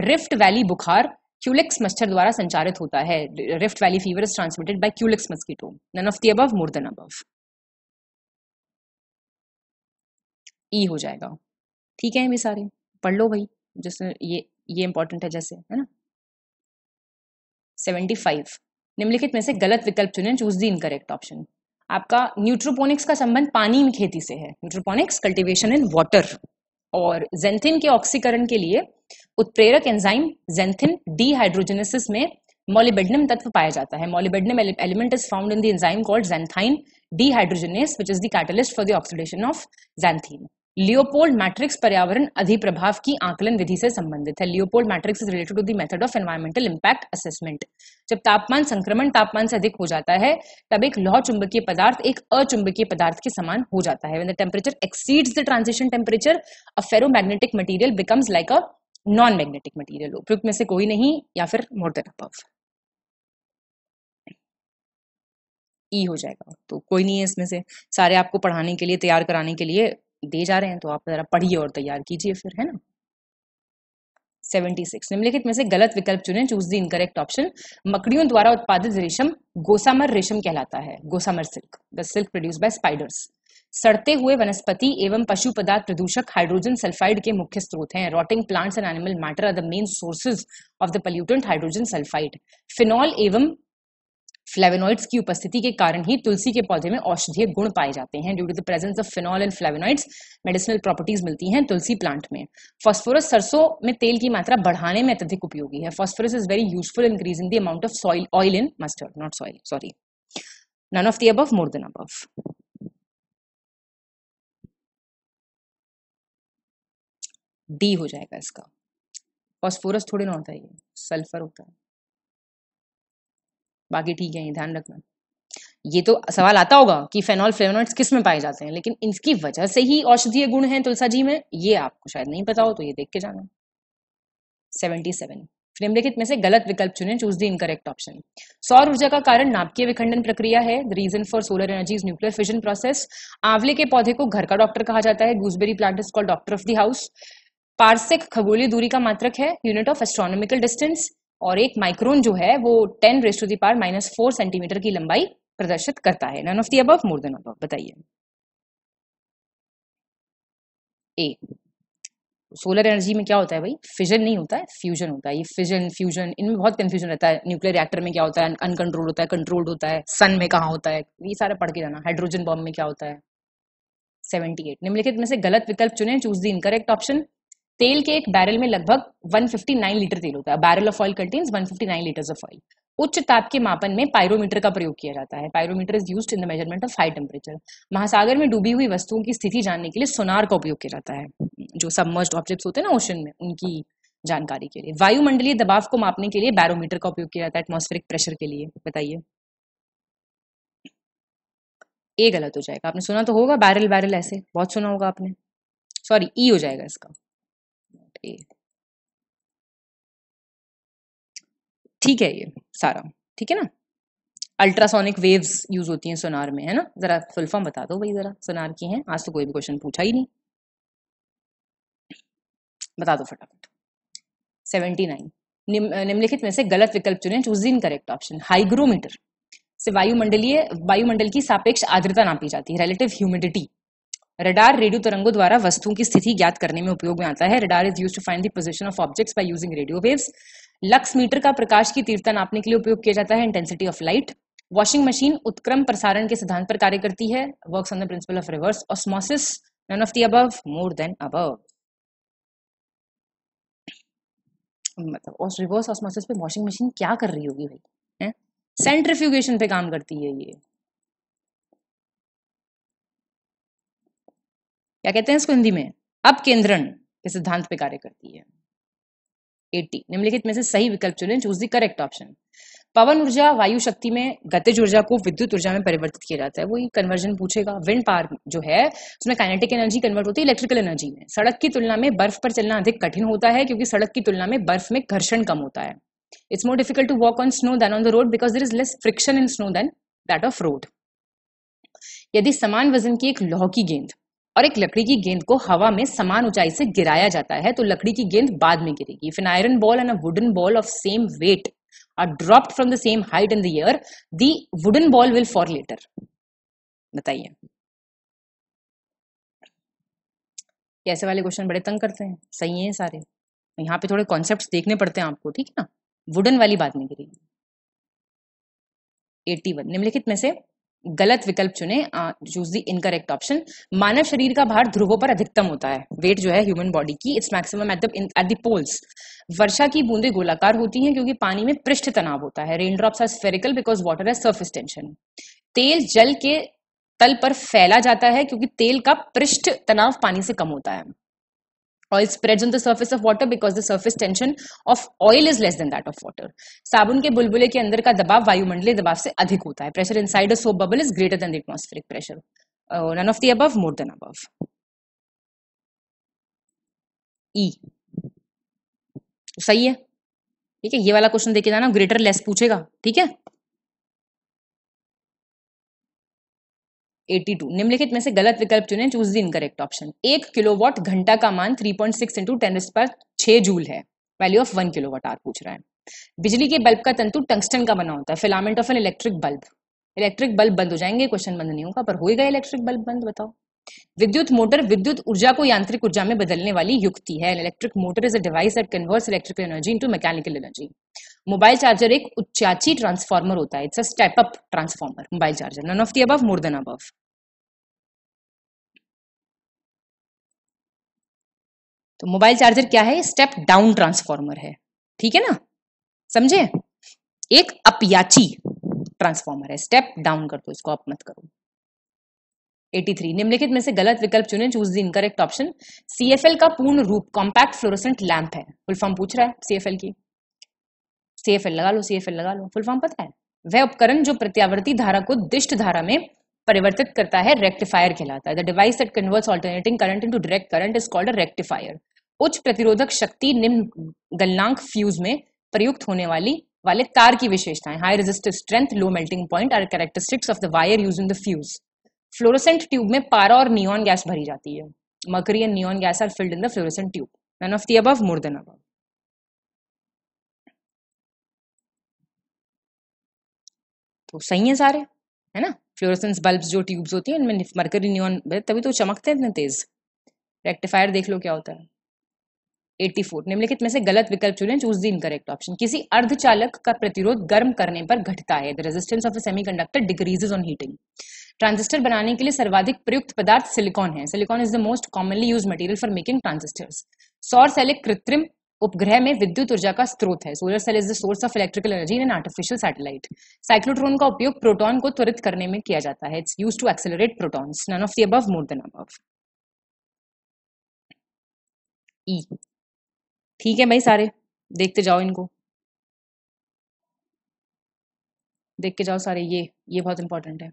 Rift Valley बुखार क्यूलिक्स मच्छर द्वारा संचारित होता है Rift Valley fever is transmitted by Culex mosquito none of the above more than above E हो जाएगा ठीक है ये सारे पढ़ लो भाई जैसे ये ये इंपॉर्टेंट है जैसे है ना 75 निम्नलिखित में से गलत विकल्प चुनें चूज द इनकरेक्ट ऑप्शन आपका न्यूट्रोपोनिक्स का संबंध पानी में खेती से है न्यूट्रोपोनिक्स कल्टीवेशन इन वाटर और जेंथिन के ऑक्सीकरण के लिए उत्प्रेरक एंजाइम जेंथिन डीहाइड्रोजेनेसिस में मोलिबेडनम तत्व पाया जाता है molybdenum element is found in the enzyme called xanthine dehydrogenase which is the catalyst for the oxidation of xanthine Leopold matrix पर्यावरण अधिप्रभाव की आकलन विधि से संबंधित है Leopold matrix is related to the method of environmental impact assessment जब तापमान संक्रमण तापमान से अधिक हो जाता है तब एक लौह चुंबकीय पदार्थ एक अचुंबकीय पदार्थ के समान हो जाता है when the temperature exceeds the transition temperature a ferromagnetic material becomes like a non magnetic material उपयुक्त में से कोई नहीं या फिर मोर देन अबव ई हो जाएगा तो कोई नहीं है इसमें से सारे आपको पढ़ाने के लिए तैयार कराने के लिए दे जा रहे हैं तो आप जरा पढ़िए और तैयार कीजिए फिर है ना 76 निम्नलिखित में से गलत विकल्प चुने चूज द इनकरेक्ट ऑप्शन मकड़ियों द्वारा उत्पादित रेशम गोसामर रेशम कहलाता है gossamer silk the silk produce by spiders सड़ते हुए वनस्पति एवं पशु पदार्थ प्रदूषक हाइड्रोजन सल्फाइड के मुख्य स्रोत हैं rotting plants and animal matter are the main sources of the pollutant hydrogen sulphide phenol एवं फ्लेवेनॉइड्स की उपस्थिति के कारण ही तुलसी के पौधे में औषधीय गुण पाए जाते हैं due to the presence of phenol and flavonoids medicinal properties मिलती हैं तुलसी प्लांट में फॉस्फोरस सरसों में तेल की मात्रा बढ़ाने में अत्यधिक उपयोगी है phosphorus is very useful increase in the amount of soil oil in mustard not soil sorry none of the above more than above D हो जाएगा इसका फॉस्फोरस थोड़े ना होता है ये सल्फर होता है बाकी ठीक है ये ध्यान रखना ये तो सवाल आता होगा कि फेनॉल फ्लेवनोइड्स किस में पाए जाते हैं लेकिन इसकी वजह से ही औषधीय गुण हैं तुलसा जी में ये आपको शायद नहीं पता हो तो ये देख के जाना सेवेंटी सेवन निम्नलिखित में से गलत विकल्प चुने चूज द इनकरेक्ट ऑप्शन सौर ऊर्जा का कारण नाभिकीय विखंडन प्रक्रिया है the reason for solar energy is nuclear fission process आंवले के पौधे को घर का डॉक्टर कहा जाता है gooseberry plant is called doctor of the house parsec खगोलीय दूरी का मात्रक है यूनिट ऑफ एस्ट्रोनॉमिकल डिस्टेंस और एक माइक्रोन जो है वो ten raise the power minus four centimetre की लंबाई प्रदर्शित करता है नन ऑफ दी अब मोर देन अब बताइए ए सोलर एनर्जी में क्या होता है भाई फिजन नहीं होता है फ्यूजन होता है ये फिजन फ्यूजन इनमें बहुत कंफ्यूजन रहता है न्यूक्लियर रिएक्टर में क्या होता है अनकंट्रोल होता है कंट्रोल्ड होता है सन में कहा होता है ये सारा पढ़ के जाना हाइड्रोजन बॉम्ब में क्या होता है सेवेंटी एट निम्नलिखित में से गलत विकल्प चुने चूज द इनकरेक्ट ऑप्शन तेल के एक बैरल में लगभग 159 लीटर तेल होता है barrel of oil contains 159 litre of oil उच्च ताप के मापन में पायरोमीटर का प्रयोग किया जाता है pyrometer is used in the measurement of high temperature महासागर में डूबी हुई वस्तुओं की स्थिति जानने के लिए सोनार का उपयोग किया जाता है जो सबमर्ज ऑब्जेक्ट्स होते हैं ना ओशन में उनकी जानकारी के लिए वायुमंडलीय दबाव को मापने के लिए बैरोमीटर का उपयोग किया जाता है एटमोस्फेरिक प्रेशर के लिए बताइए ए गलत हो जाएगा आपने सुना तो होगा बैरल बैरल ऐसे बहुत सुना होगा आपने सॉरी ई e हो जाएगा इसका ए ठीक है ये सारा ठीक है ना अल्ट्रासोनिक वेव्स यूज होती हैं सोनार में है ना जरा फुल फॉर्म बता दो भाई जरा सोनार की हैं आज तो कोई भी क्वेश्चन पूछा ही नहीं बता दो फटाफट सेवेंटी नाइन निम्नलिखित में से गलत विकल्प चुने choose incorrect option hygrometer से वायुमंडलीय वायुमंडल की सापेक्ष आर्द्रता नापी जाती है रिलेटिव ह्यूमिडिटी रडार रेडियो तरंगों द्वारा वस्तुओं की स्थिति ज्ञात करने में उपयोग में आता है radar is use to find the position of objects by using radio waves lux meter का प्रकाश की तीव्रता नापने के लिए उपयोग किया जाता है intensity of light washing machine उत्क्रम प्रसारण के सिद्धांत पर कार्य करती है work on the principle of reverse osmosis none of the above more than above मतलब उस रिवर्स ऑस्मोसिस पे वॉशिंग मशीन क्या कर रही होगी भाई सेंट्रीफ्यूगेशन पे काम करती है ये क्या कहते हैं इसको हिंदी में अपकेंद्रण के सिद्धांत पर कार्य करती है 80 निम्नलिखित में से सही विकल्प चुनें चूज दी करेक्ट ऑप्शन पवन ऊर्जा वायु शक्ति में गतिज ऊर्जा को विद्युत ऊर्जा में परिवर्तित किया जाता है वही कन्वर्जन पूछेगा विंड पावर जो है उसमें काइनेटिक एनर्जी कन्वर्ट होती है इलेक्ट्रिकल एनर्जी में सड़क की तुलना में बर्फ पर चलना अधिक कठिन होता है क्योंकि सड़क की तुलना में बर्फ में घर्षण कम होता है it's more difficult to walk on snow than on the road because there is less friction in snow than that of road यदि समान वजन की एक लौह की गेंद और एक लकड़ी की गेंद को हवा में समान ऊंचाई से गिराया जाता है तो लकड़ी की गेंद बाद में गिरेगी if an iron ball and a wooden ball of same weight are dropped from the same height in the air the wooden ball will fall later बताइए कैसे वाले क्वेश्चन बड़े तंग करते हैं सही है सारे यहाँ पे थोड़े कॉन्सेप्ट देखने पड़ते हैं आपको ठीक है ना वुडन वाली बात नहीं गिरेगी एटी वन निम्नलिखित में से गलत विकल्प चुने चूज द इनकरेक्ट ऑप्शन मानव शरीर का भार ध्रुवों पर अधिकतम होता है वेट जो है ह्यूमन बॉडी की it's maximum at at the poles वर्षा की बूंदें गोलाकार होती हैं क्योंकि पानी में पृष्ठ तनाव होता है rain are spherical because water है सर्फिस टेंशन तेल जल के तल पर फैला जाता है क्योंकि तेल का पृष्ठ तनाव पानी से कम होता है oil spreads on the surface of water because the surface tension of oil is less than that of water sabun ke bulbule ke andar ka dabav vayumandaliya dabav se adhik hota hai pressure inside a soap bubble is greater than the atmospheric pressure uh, none of the above more than above e सही है ठीक है ये वाला question देके जाना greater less पूछेगा ठीक है 82 निम्नलिखित में से गलत विकल्प चुने चूज द इनकरेक्ट ऑप्शन एक किलोवाट घंटा का मान 3.6 पॉइंट सिक्स इंटू टेन पर छह जूल है value of one kilowatt are पूछ रहा है बिजली के बल्ब का तंतु टंगस्टन का बना होता है filament of an electric bulb electric bulb बंद हो जाएंगे क्वेश्चन बंद नहीं होगा पर होएगा इलेक्ट्रिक बल्ब बंद बताओ विद्युत मोटर विद्युत ऊर्जा को यांत्रिक ऊर्जा में बदलने वाली युक्ति है electric motor is a device that converts electrical energy into mechanical energy mobile charger एक उच्चाची ट्रांसफार्मर होता है it's a step up transformer mobile charger none of the above more than above तो मोबाइल चार्जर क्या है step down transformer है ठीक है ना समझे एक अपयाची ट्रांसफॉर्मर है स्टेप डाउन कर दो इसको अप मत करो 83 निम्नलिखित में से गलत विकल्प चुने choose the incorrect option CFL का पूर्ण रूप कॉम्पैक्ट फ्लोरोसेंट लैंप है फुल फॉर्म पूछ रहा है सीएफएल की सीएफएल लगा लो सीएफएल लगा लो फुल फॉर्म पता है वह उपकरण जो प्रत्यावर्ती धारा को दिष्ट धारा में परिवर्तित करता है रेक्टिफायर कहलाता है the device that converts alternating current into direct current is called a rectifier उच्च प्रतिरोधक शक्ति निम्न गलनांक फ्यूज में प्रयुक्त होने वाली वाले तार की विशेषताएं high resistive strength low melting point are characteristics of the wire use in the fuse fluorescent tube में पारा और नियॉन गैस भरी जाती है mercury and neon gas are filled in the fluorescent tube none of the above more than above तो सही है सारे है ना फ्लोरोसेंस बल्ब जो ट्यूब्स होती हैं उनमें मरकरी न्यून तभी तो चमकते हैं इतने तेज़ रेक्टिफायर देख लो क्या होता है 84 निम्नलिखित में से गलत विकल्प चुने चूज द इनकरेक्ट ऑप्शन किसी अर्धचालक का प्रतिरोध गर्म करने पर घटता है the resistance of a semiconductor decreases on heating transistor बनाने के लिए सर्वाधिक प्रयुक्त पदार्थ सिलिकॉन है silicon is the most commonly use material for making transistors सौर सेल एक कृत्रिम उपग्रह में विद्युत ऊर्जा का स्रोत है solar cell is the source of electrical energy in an artificial satellite cyclotron का उपयोग प्रोटॉन को त्वरित करने में किया जाता है it's used to accelerate protons none of the above more than above E ठीक है भाई सारे देखते जाओ इनको देख के जाओ सारे ये ये बहुत इंपॉर्टेंट है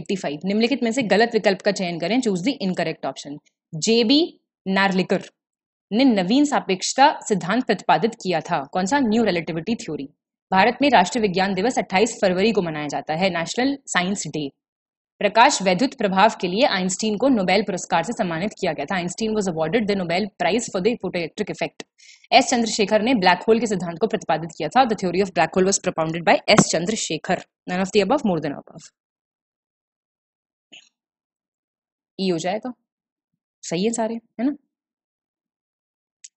85 निम्नलिखित में से गलत विकल्प का चयन करें choose the incorrect option J B Narlikar ने नवीन सापेक्षता सिद्धांत प्रतिपादित किया था कौन सा न्यू रिलेटिविटी थ्योरी भारत में राष्ट्रीय विज्ञान दिवस 28 फरवरी को मनाया जाता है नेशनल साइंस डे प्रकाश वैद्युत प्रभाव के लिए आइंस्टीन को नोबेल पुरस्कार से सम्मानित किया गया था Einstein was awarded the Nobel prize for the photo electric effect S Chandrasekhar ने ब्लैक होल के सिद्धांत को प्रतिपादित किया था the theory of black hole was propounded by S Chandrasekhar none of the above more than above E हो जाएगा तो। सही है सारे है ना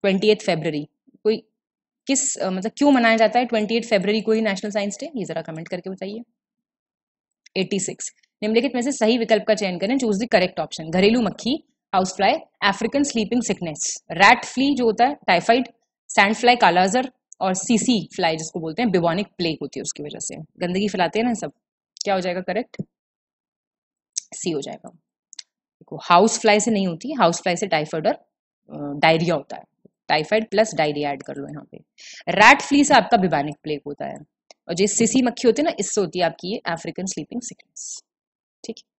ट्वेंटी एथ फेबररी कोई किस मतलब क्यों मनाया जाता है ट्वेंटी एट फेब्रवरी को ही नेशनल साइंस डे ये ज़रा कमेंट करके बताइए एट्टी सिक्स निम्नलिखित में से सही विकल्प का चयन करें चूज द करेक्ट ऑप्शन घरेलू मक्खी house fly African sleeping sickness rat flea जो होता है टाइफाइड सैंड फ्लाई कालाजर और सीसी फ्लाई जिसको बोलते हैं बिबोनिक प्लेग होती है उसकी वजह से गंदगी फैलाते हैं ना सब क्या हो जाएगा करेक्ट सी हो जाएगा देखो हाउस फ्लाई से नहीं होती हाउस फ्लाई से टाइफाइड और डायरिया होता है टाइफाइड प्लस डायरिया ऐड कर लो यहाँ पे रैट फ्ली से आपका बिबानिक प्लेग होता है और जो सिसी मक्खी होती है ना इससे होती है आपकी ये अफ्रीकन स्लीपिंग सिकनेस ठीक है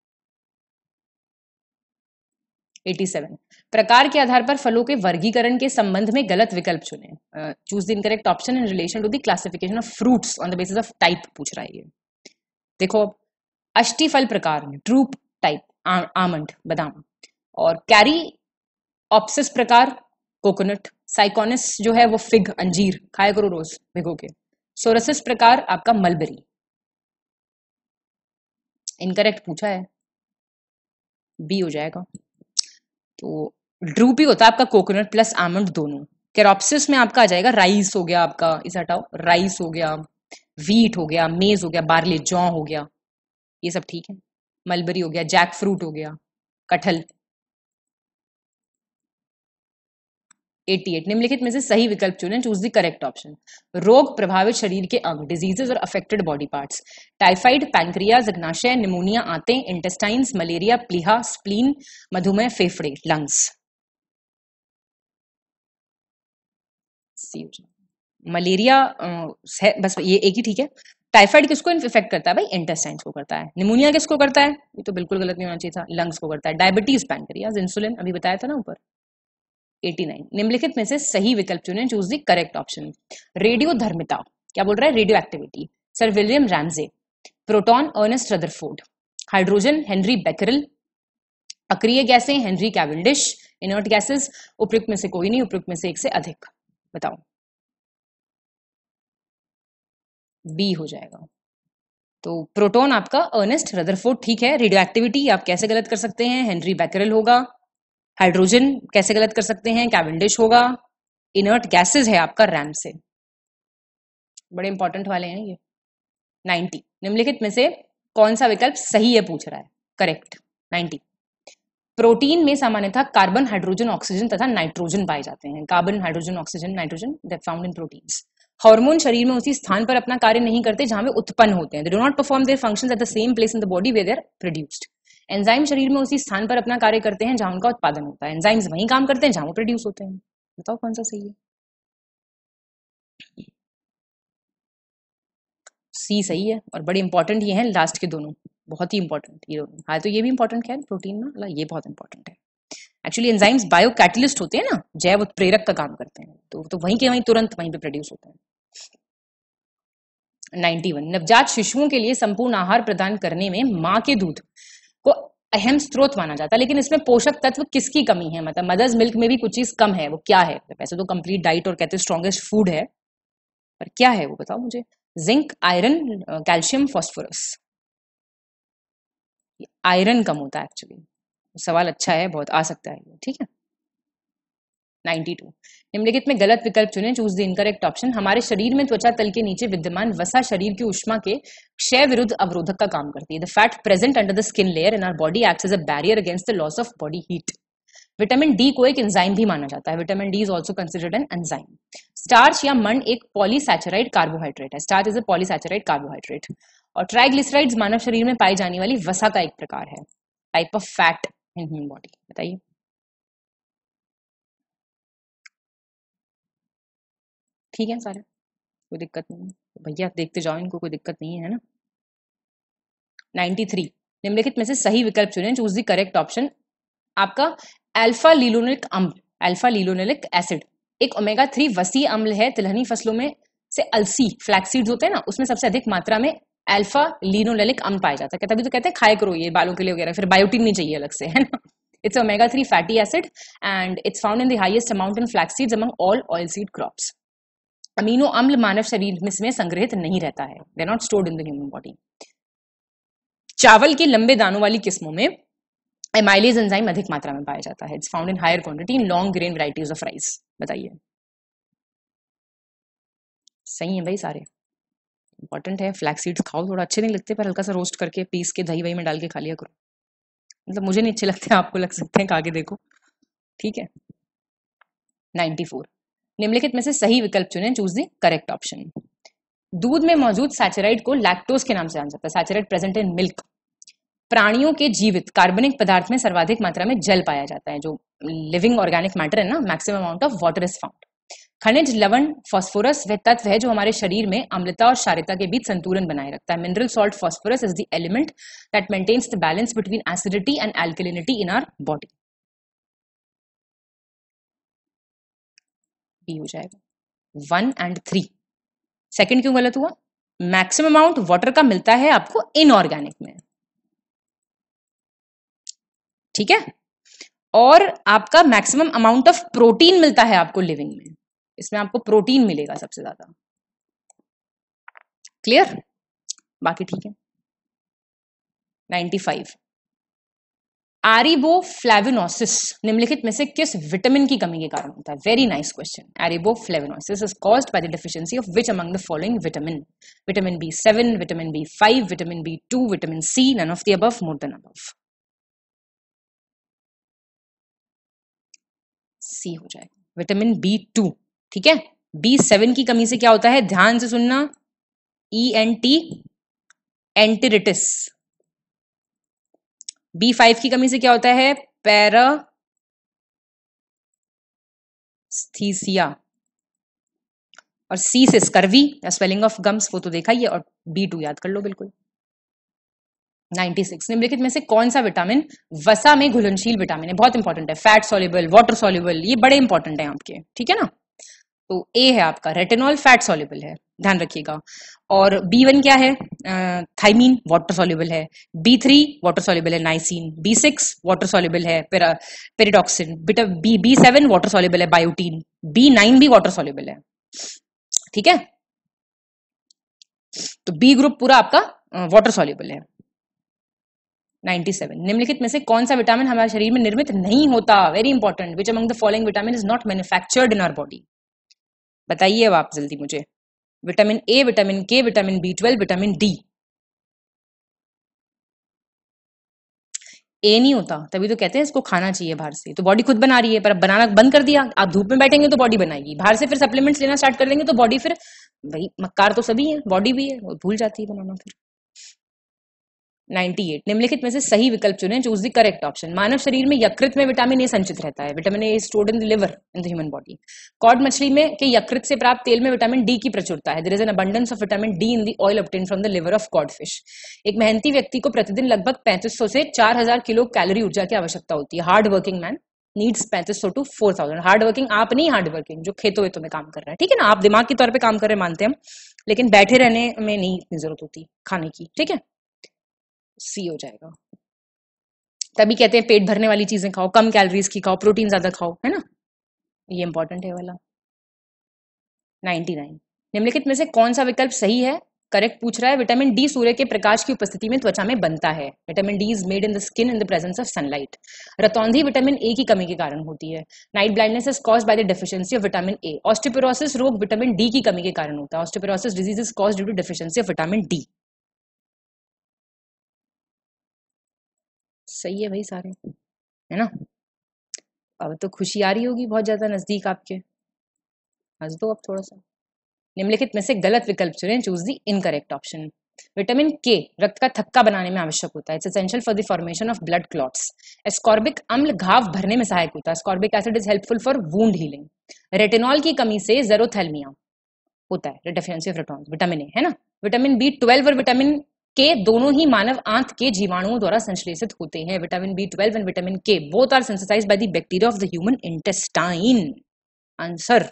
87 प्रकार के आधार पर फलों के वर्गीकरण के संबंध में गलत विकल्प चुने choose the incorrect option in relation to the classification of fruits on the basis of type पूछ रहा है ये देखो अष्टी फल प्रकार ड्रूप टाइप आमंड बादाम और कैरी ऑप्सिस प्रकार कोकोनट साइकोनिस जो है वो फिग अंजीर खाया करो रोज भिगो के सोरसिस प्रकार आपका मलबरी इनकरेक्ट पूछा है बी हो जाएगा तो ड्रूपी होता है आपका कोकोनट प्लस आमंड दोनों कैरोप्सिस में आपका आ जाएगा राइस हो गया आपका इस हटाओ राइस हो गया वीट हो गया मेज हो गया बार्ले जौ हो गया ये सब ठीक है मलबरी हो गया जैक फ्रूट हो गया कटहल 88 निम्नलिखित में से सही विकल्प चुनें चूज द करेक्ट ऑप्शन रोग प्रभावित शरीर के अंग डिजीजेज और affected body parts typhoid pancreas जग्नाशय निमोनिया आते इंटेस्टाइन्स मलेरिया प्लीहा स्प्लीन मधुमेह फेफड़े लंग्स मलेरिया है बस ये एक ही ठीक है टाइफाइड किसको इफेक्ट करता है भाई इंटेस्टाइन्स को करता है निमोनिया किसको करता है ये तो बिल्कुल गलत नहीं होना चाहिए था लंग्स को करता है डायबिटीज पैनक्रियाज इंसुलिन अभी बताया था ना ऊपर 89 निम्नलिखित में से सही विकल्प चुने choose the correct option radio धर्मिता क्या बोल रहा है radioactivity sir William Ramsay proton Ernest Rutherford hydrogen Henry Becquerel अक्रिय गैसें हेनरी कैविलडिश इनर्ट गैसेस उपयुक्त में से कोई नहीं उपयुक्त में से एक से अधिक बताओ बी हो जाएगा तो प्रोटॉन आपका अर्नेस्ट रदरफोर्ड ठीक है रेडियो एक्टिविटी आप कैसे गलत कर सकते हैं हेनरी बेकरल होगा हाइड्रोजन कैसे गलत कर सकते हैं कैविल्डिश होगा इनर्ट गैसेस है आपका रैम से बड़े इंपॉर्टेंट वाले हैं ये नाइनटी निम्नलिखित में से कौन सा विकल्प सही है पूछ रहा है करेक्ट नाइन्टी प्रोटीन में सामान्यतः कार्बन हाइड्रोजन ऑक्सीजन तथा नाइट्रोजन पाए जाते हैं carbon hydrogen oxygen nitrogen found in protein hormone शरीर में उसी स्थान पर अपना कार्य नहीं करते जहां वे उत्पन्न होते हैं they do not perform their functions at the same place in the body where they're produced enzyme शरीर में उसी स्थान पर अपना कार्य करते हैं जहां उनका उत्पादन होता है एंजाइम्स वहीं काम करते हैं जहां वो प्रोड्यूस होते हैं बताओ कौन सा सही है सी सही है और बड़े इंपॉर्टेंट ये हैं लास्ट के दोनों बहुत ही इंपॉर्टेंट ये दोनों हाँ तो ये भी इंपॉर्टेंट क्या है प्रोटीन में ये बहुत इंपॉर्टेंट है एक्चुअली एंजाइम्स बायो कैटलिस्ट होते हैं ना जैव उत्प्रेरक का काम करते हैं तो तो वहीं के वहीं तुरंत वहीं पे प्रोड्यूस होते हैं 91 नवजात शिशुओं के लिए संपूर्ण आहार प्रदान करने में मां के दूध अहम स्रोत माना जाता है लेकिन इसमें पोषक तत्व किसकी कमी है मतलब मदर्स मिल्क में भी कुछ चीज कम है वो क्या है वैसे तो कंप्लीट डाइट और कहते हैं स्ट्रॉन्गेस्ट फूड है पर क्या है वो बताओ मुझे zinc iron calcium phosphorus iron कम होता है एक्चुअली सवाल अच्छा है बहुत आ सकता है ठीक है 92 निम्नलिखित में गलत विकल्प चुने चूज द इनकरेक्ट ऑप्शन हमारे शरीर में त्वचा तल के नीचे विद्यमान वसा शरीर की उष्मा के क्षय विरुद्ध अवरोधक का काम करती है the fat present under the skin layer in our body act as a barrier against the loss of body heat vitamin D को एक एंजाइम भी माना जाता है vitamin D is also considered an enzyme starch या मन एक polysaccharide carbohydrate है starch is a polysaccharide carbohydrate और ट्राइग्लिसराइड्स मानव शरीर में पाई जाने वाली वसा का एक प्रकार है type of fat in human body बताइए ठीक है सारे कोई दिक्कत नहीं तो भैया देखते जाओ इनको कोई दिक्कत नहीं है ना नाइनटी थ्री निम्नलिखित में से सही विकल्प चुने चूज द करेक्ट ऑप्शन आपका अल्फा लीलोनिक अम्ल अल्फा लीलोनिक एसिड एक ओमेगा थ्री वसी अम्ल है तिलहनी फसलों में से अलसी फ्लैक्सीड्स होते हैं ना उसमें सबसे अधिक मात्रा में अल्फा लीनोलिक अम्ल पाया जाता है तभी तो कहते हैं खाए करो ये बालों के लिए वगैरह फिर बायोटिन नहीं चाहिए अलग से है ना it's omega three fatty acid and it's found in the highest amount in flaxseeds among all oil seed crops amino अम्ल मानव शरीर में इसमें संग्रहित नहीं रहता है they not stored in the human body चावल के लंबे दानों वाली किस्मों में एमाइलेज एंजाइम अधिक मात्रा में पाया जाता है it's found in higher quantity in long grain varieties of rice बताइए सही है भाई सारे इंपॉर्टेंट है फ्लैक्स सीड्स खाओ थोड़ा अच्छे नहीं लगते पर हल्का सा रोस्ट करके पीस के दही वही में डाल के खा लिया करो मतलब मुझे नहीं अच्छे लगते आपको लग सकते हैं खा के देखो ठीक है नाइन्टी फोर निम्नलिखित में से सही विकल्प चुने चूज द करेक्ट ऑप्शन दूध में मौजूद सैचराइड को लैक्टोज के नाम से जाना जाता है सैचराइड प्रेजेंट इन मिल्क प्राणियों के जीवित कार्बनिक पदार्थ में सर्वाधिक मात्रा में जल पाया जाता है जो लिविंग ऑर्गेनिक मैटर है ना maximum amount of water is found खनिज लवण फॉस्फोरस वह तत्व है जो हमारे शरीर में अम्लता और शारिता के बीच संतुलन बनाए रखता है mineral salt phosphorus is the element that maintains the balance between acidity and alkalinity in our body P हो जाएगा वन एंड थ्री सेकेंड क्यों गलत हुआ मैक्सिमम अमाउंट वाटर का मिलता है आपको इनऑर्गेनिक में ठीक है और आपका मैक्सिमम अमाउंट ऑफ प्रोटीन मिलता है आपको लिविंग में इसमें आपको प्रोटीन मिलेगा सबसे ज्यादा क्लियर बाकी ठीक है 95 एरिबो फ्लेविनोसिस निम्नलिखित में से किस विटामिन की कमी के कारण होता है very nice question ariboflavinosis is cause by the deficiency of which among the following vitamin vitamin B seven vitamin B five vitamin B two vitamin C none of the above more than above C हो जाएगा vitamin B to ठीक है B seven की कमी से क्या होता है ध्यान से सुनना E N T enteritis B five की कमी से क्या होता है पैरास्थीसिया और सी से स्कर्वी स्वेलिंग ऑफ गम्स वो तो देखा ही है और बी टू याद कर लो बिल्कुल 96 निम्नलिखित में से कौन सा विटामिन वसा में घुलनशील विटामिन है बहुत इंपॉर्टेंट है फैट सॉल्युबल वाटर सॉल्युबल ये बड़े इंपॉर्टेंट है आपके ठीक है ना तो ए है आपका रेटेनॉल फैट सॉल्युबल है ध्यान रखिएगा और बी वन क्या है थाइमीन वाटर सॉल्युबल है बी थ्री वाटर सॉल्युबल है niacin B six water soluble है पेरिडॉक्सिन बेटा B B seven water soluble है बायोटीन बी नाइन भी वाटर सॉल्युबल है ठीक है तो बी ग्रुप पूरा आपका वाटर सॉल्युबल है 97 निम्नलिखित में से कौन सा विटामिन हमारे शरीर में निर्मित नहीं होता very important which among the following vitamin is not manufactured in our body बताइए अब आप जल्दी मुझे vitamin A vitamin K vitamin B twelve vitamin D A नहीं होता तभी तो कहते हैं इसको खाना चाहिए बाहर से तो बॉडी खुद बना रही है पर अब बनाना बंद कर दिया आप धूप में बैठेंगे तो बॉडी बनाएगी बाहर से फिर सप्लीमेंट्स लेना स्टार्ट कर लेंगे तो बॉडी फिर भाई मक्कार तो सभी है बॉडी भी है भूल जाती है बनाना फिर 98 निम्नलिखित में से सही विकल्प चुने चूज द करेक्ट ऑप्शन मानव शरीर में यकृत में विटामिन ए संचित रहता है vitamin A stored in the liver in the human body cod मछली में के यकृत से प्राप्त तेल में विटामिन डी की प्रचुरता है there is an abundance of vitamin D in the oil obtained from the liver of cod fish एक मेहनती व्यक्ति को प्रतिदिन लगभग पैंतीस से चार किलो कैलोरी ऊर्जा की आवश्यकता होती है हार्ड वर्किंग मैन नीड्स पैंतीस सौ two four thousand hard working आप नहीं हार्ड वर्किंग जो खेतों वेतों में काम कर रहे हैं ठीक है ना आप दिमाग के तौर पर काम कर रहे मानते हैं लेकिन बैठे रहने में नहीं इतनी जरूरत होती खाने की ठीक है सी हो जाएगा तभी कहते हैं पेट भरने वाली चीजें खाओ कम कैलोरीज की खाओ प्रोटीन ज्यादा खाओ है ना ये इंपॉर्टेंट है वाला नाइन निम्नलिखित में से कौन सा विकल्प सही है करेक्ट पूछ रहा है विटामिन डी सूर्य के प्रकाश की उपस्थिति में त्वचा में बनता है vitamin D is made in the skin in the presence of sunlight रतौंधी विटामिन ए की कमी के कारण होती है night blindness is cause by the deficiency of vitamin A osteoporosis रोग विटामिन डी की कमी के कारण होता है osteoporosis disease is cause due to deficiency of vitamin D सही है भाई सारे है ना अब तो खुशी आ रही होगी बहुत ज़्यादा नज़दीक आपके हंस दो अब थोड़ा सा निम्नलिखित में से गलत विकल्प चुनें choose the incorrect option vitamin K रक्त का थक्का बनाने में आवश्यक होता है it's essential for the formation of blood clots ascorbic अम्ल घाव भरने में सहायक होता है ascorbic acid is helpful for wound healing retinol की कमी से जेरोथेलमिया होता है डेफिशिएंसी रेटॉन विटामिन ए है ना विटामिन बी ट्वेल्व और विटामिन के दोनों ही मानव आंत के जीवाणुओं द्वारा संश्लेषित होते हैं vitamin B twelve and vitamin K both are sensitize by the bacteria of the human intestine answer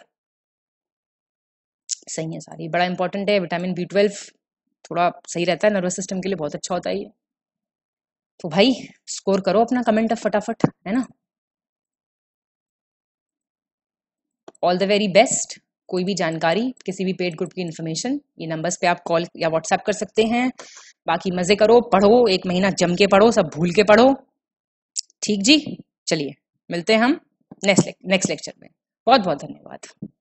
सही है सारी बड़ा इंपॉर्टेंट है विटामिन बी ट्वेल्व थोड़ा सही रहता है नर्वस सिस्टम के लिए बहुत अच्छा होता है ये तो भाई स्कोर करो अपना कमेंट अब फटाफट है ना ऑल द वेरी बेस्ट कोई भी जानकारी किसी भी पेड ग्रुप की इन्फॉर्मेशन ये नंबर्स पे आप कॉल या व्हाट्सएप कर सकते हैं बाकी मजे करो पढ़ो एक महीना जम के पढ़ो सब भूल के पढ़ो ठीक जी चलिए मिलते हैं हम नेक्स्ट नेक्स्ट लेक्चर में बहुत बहुत धन्यवाद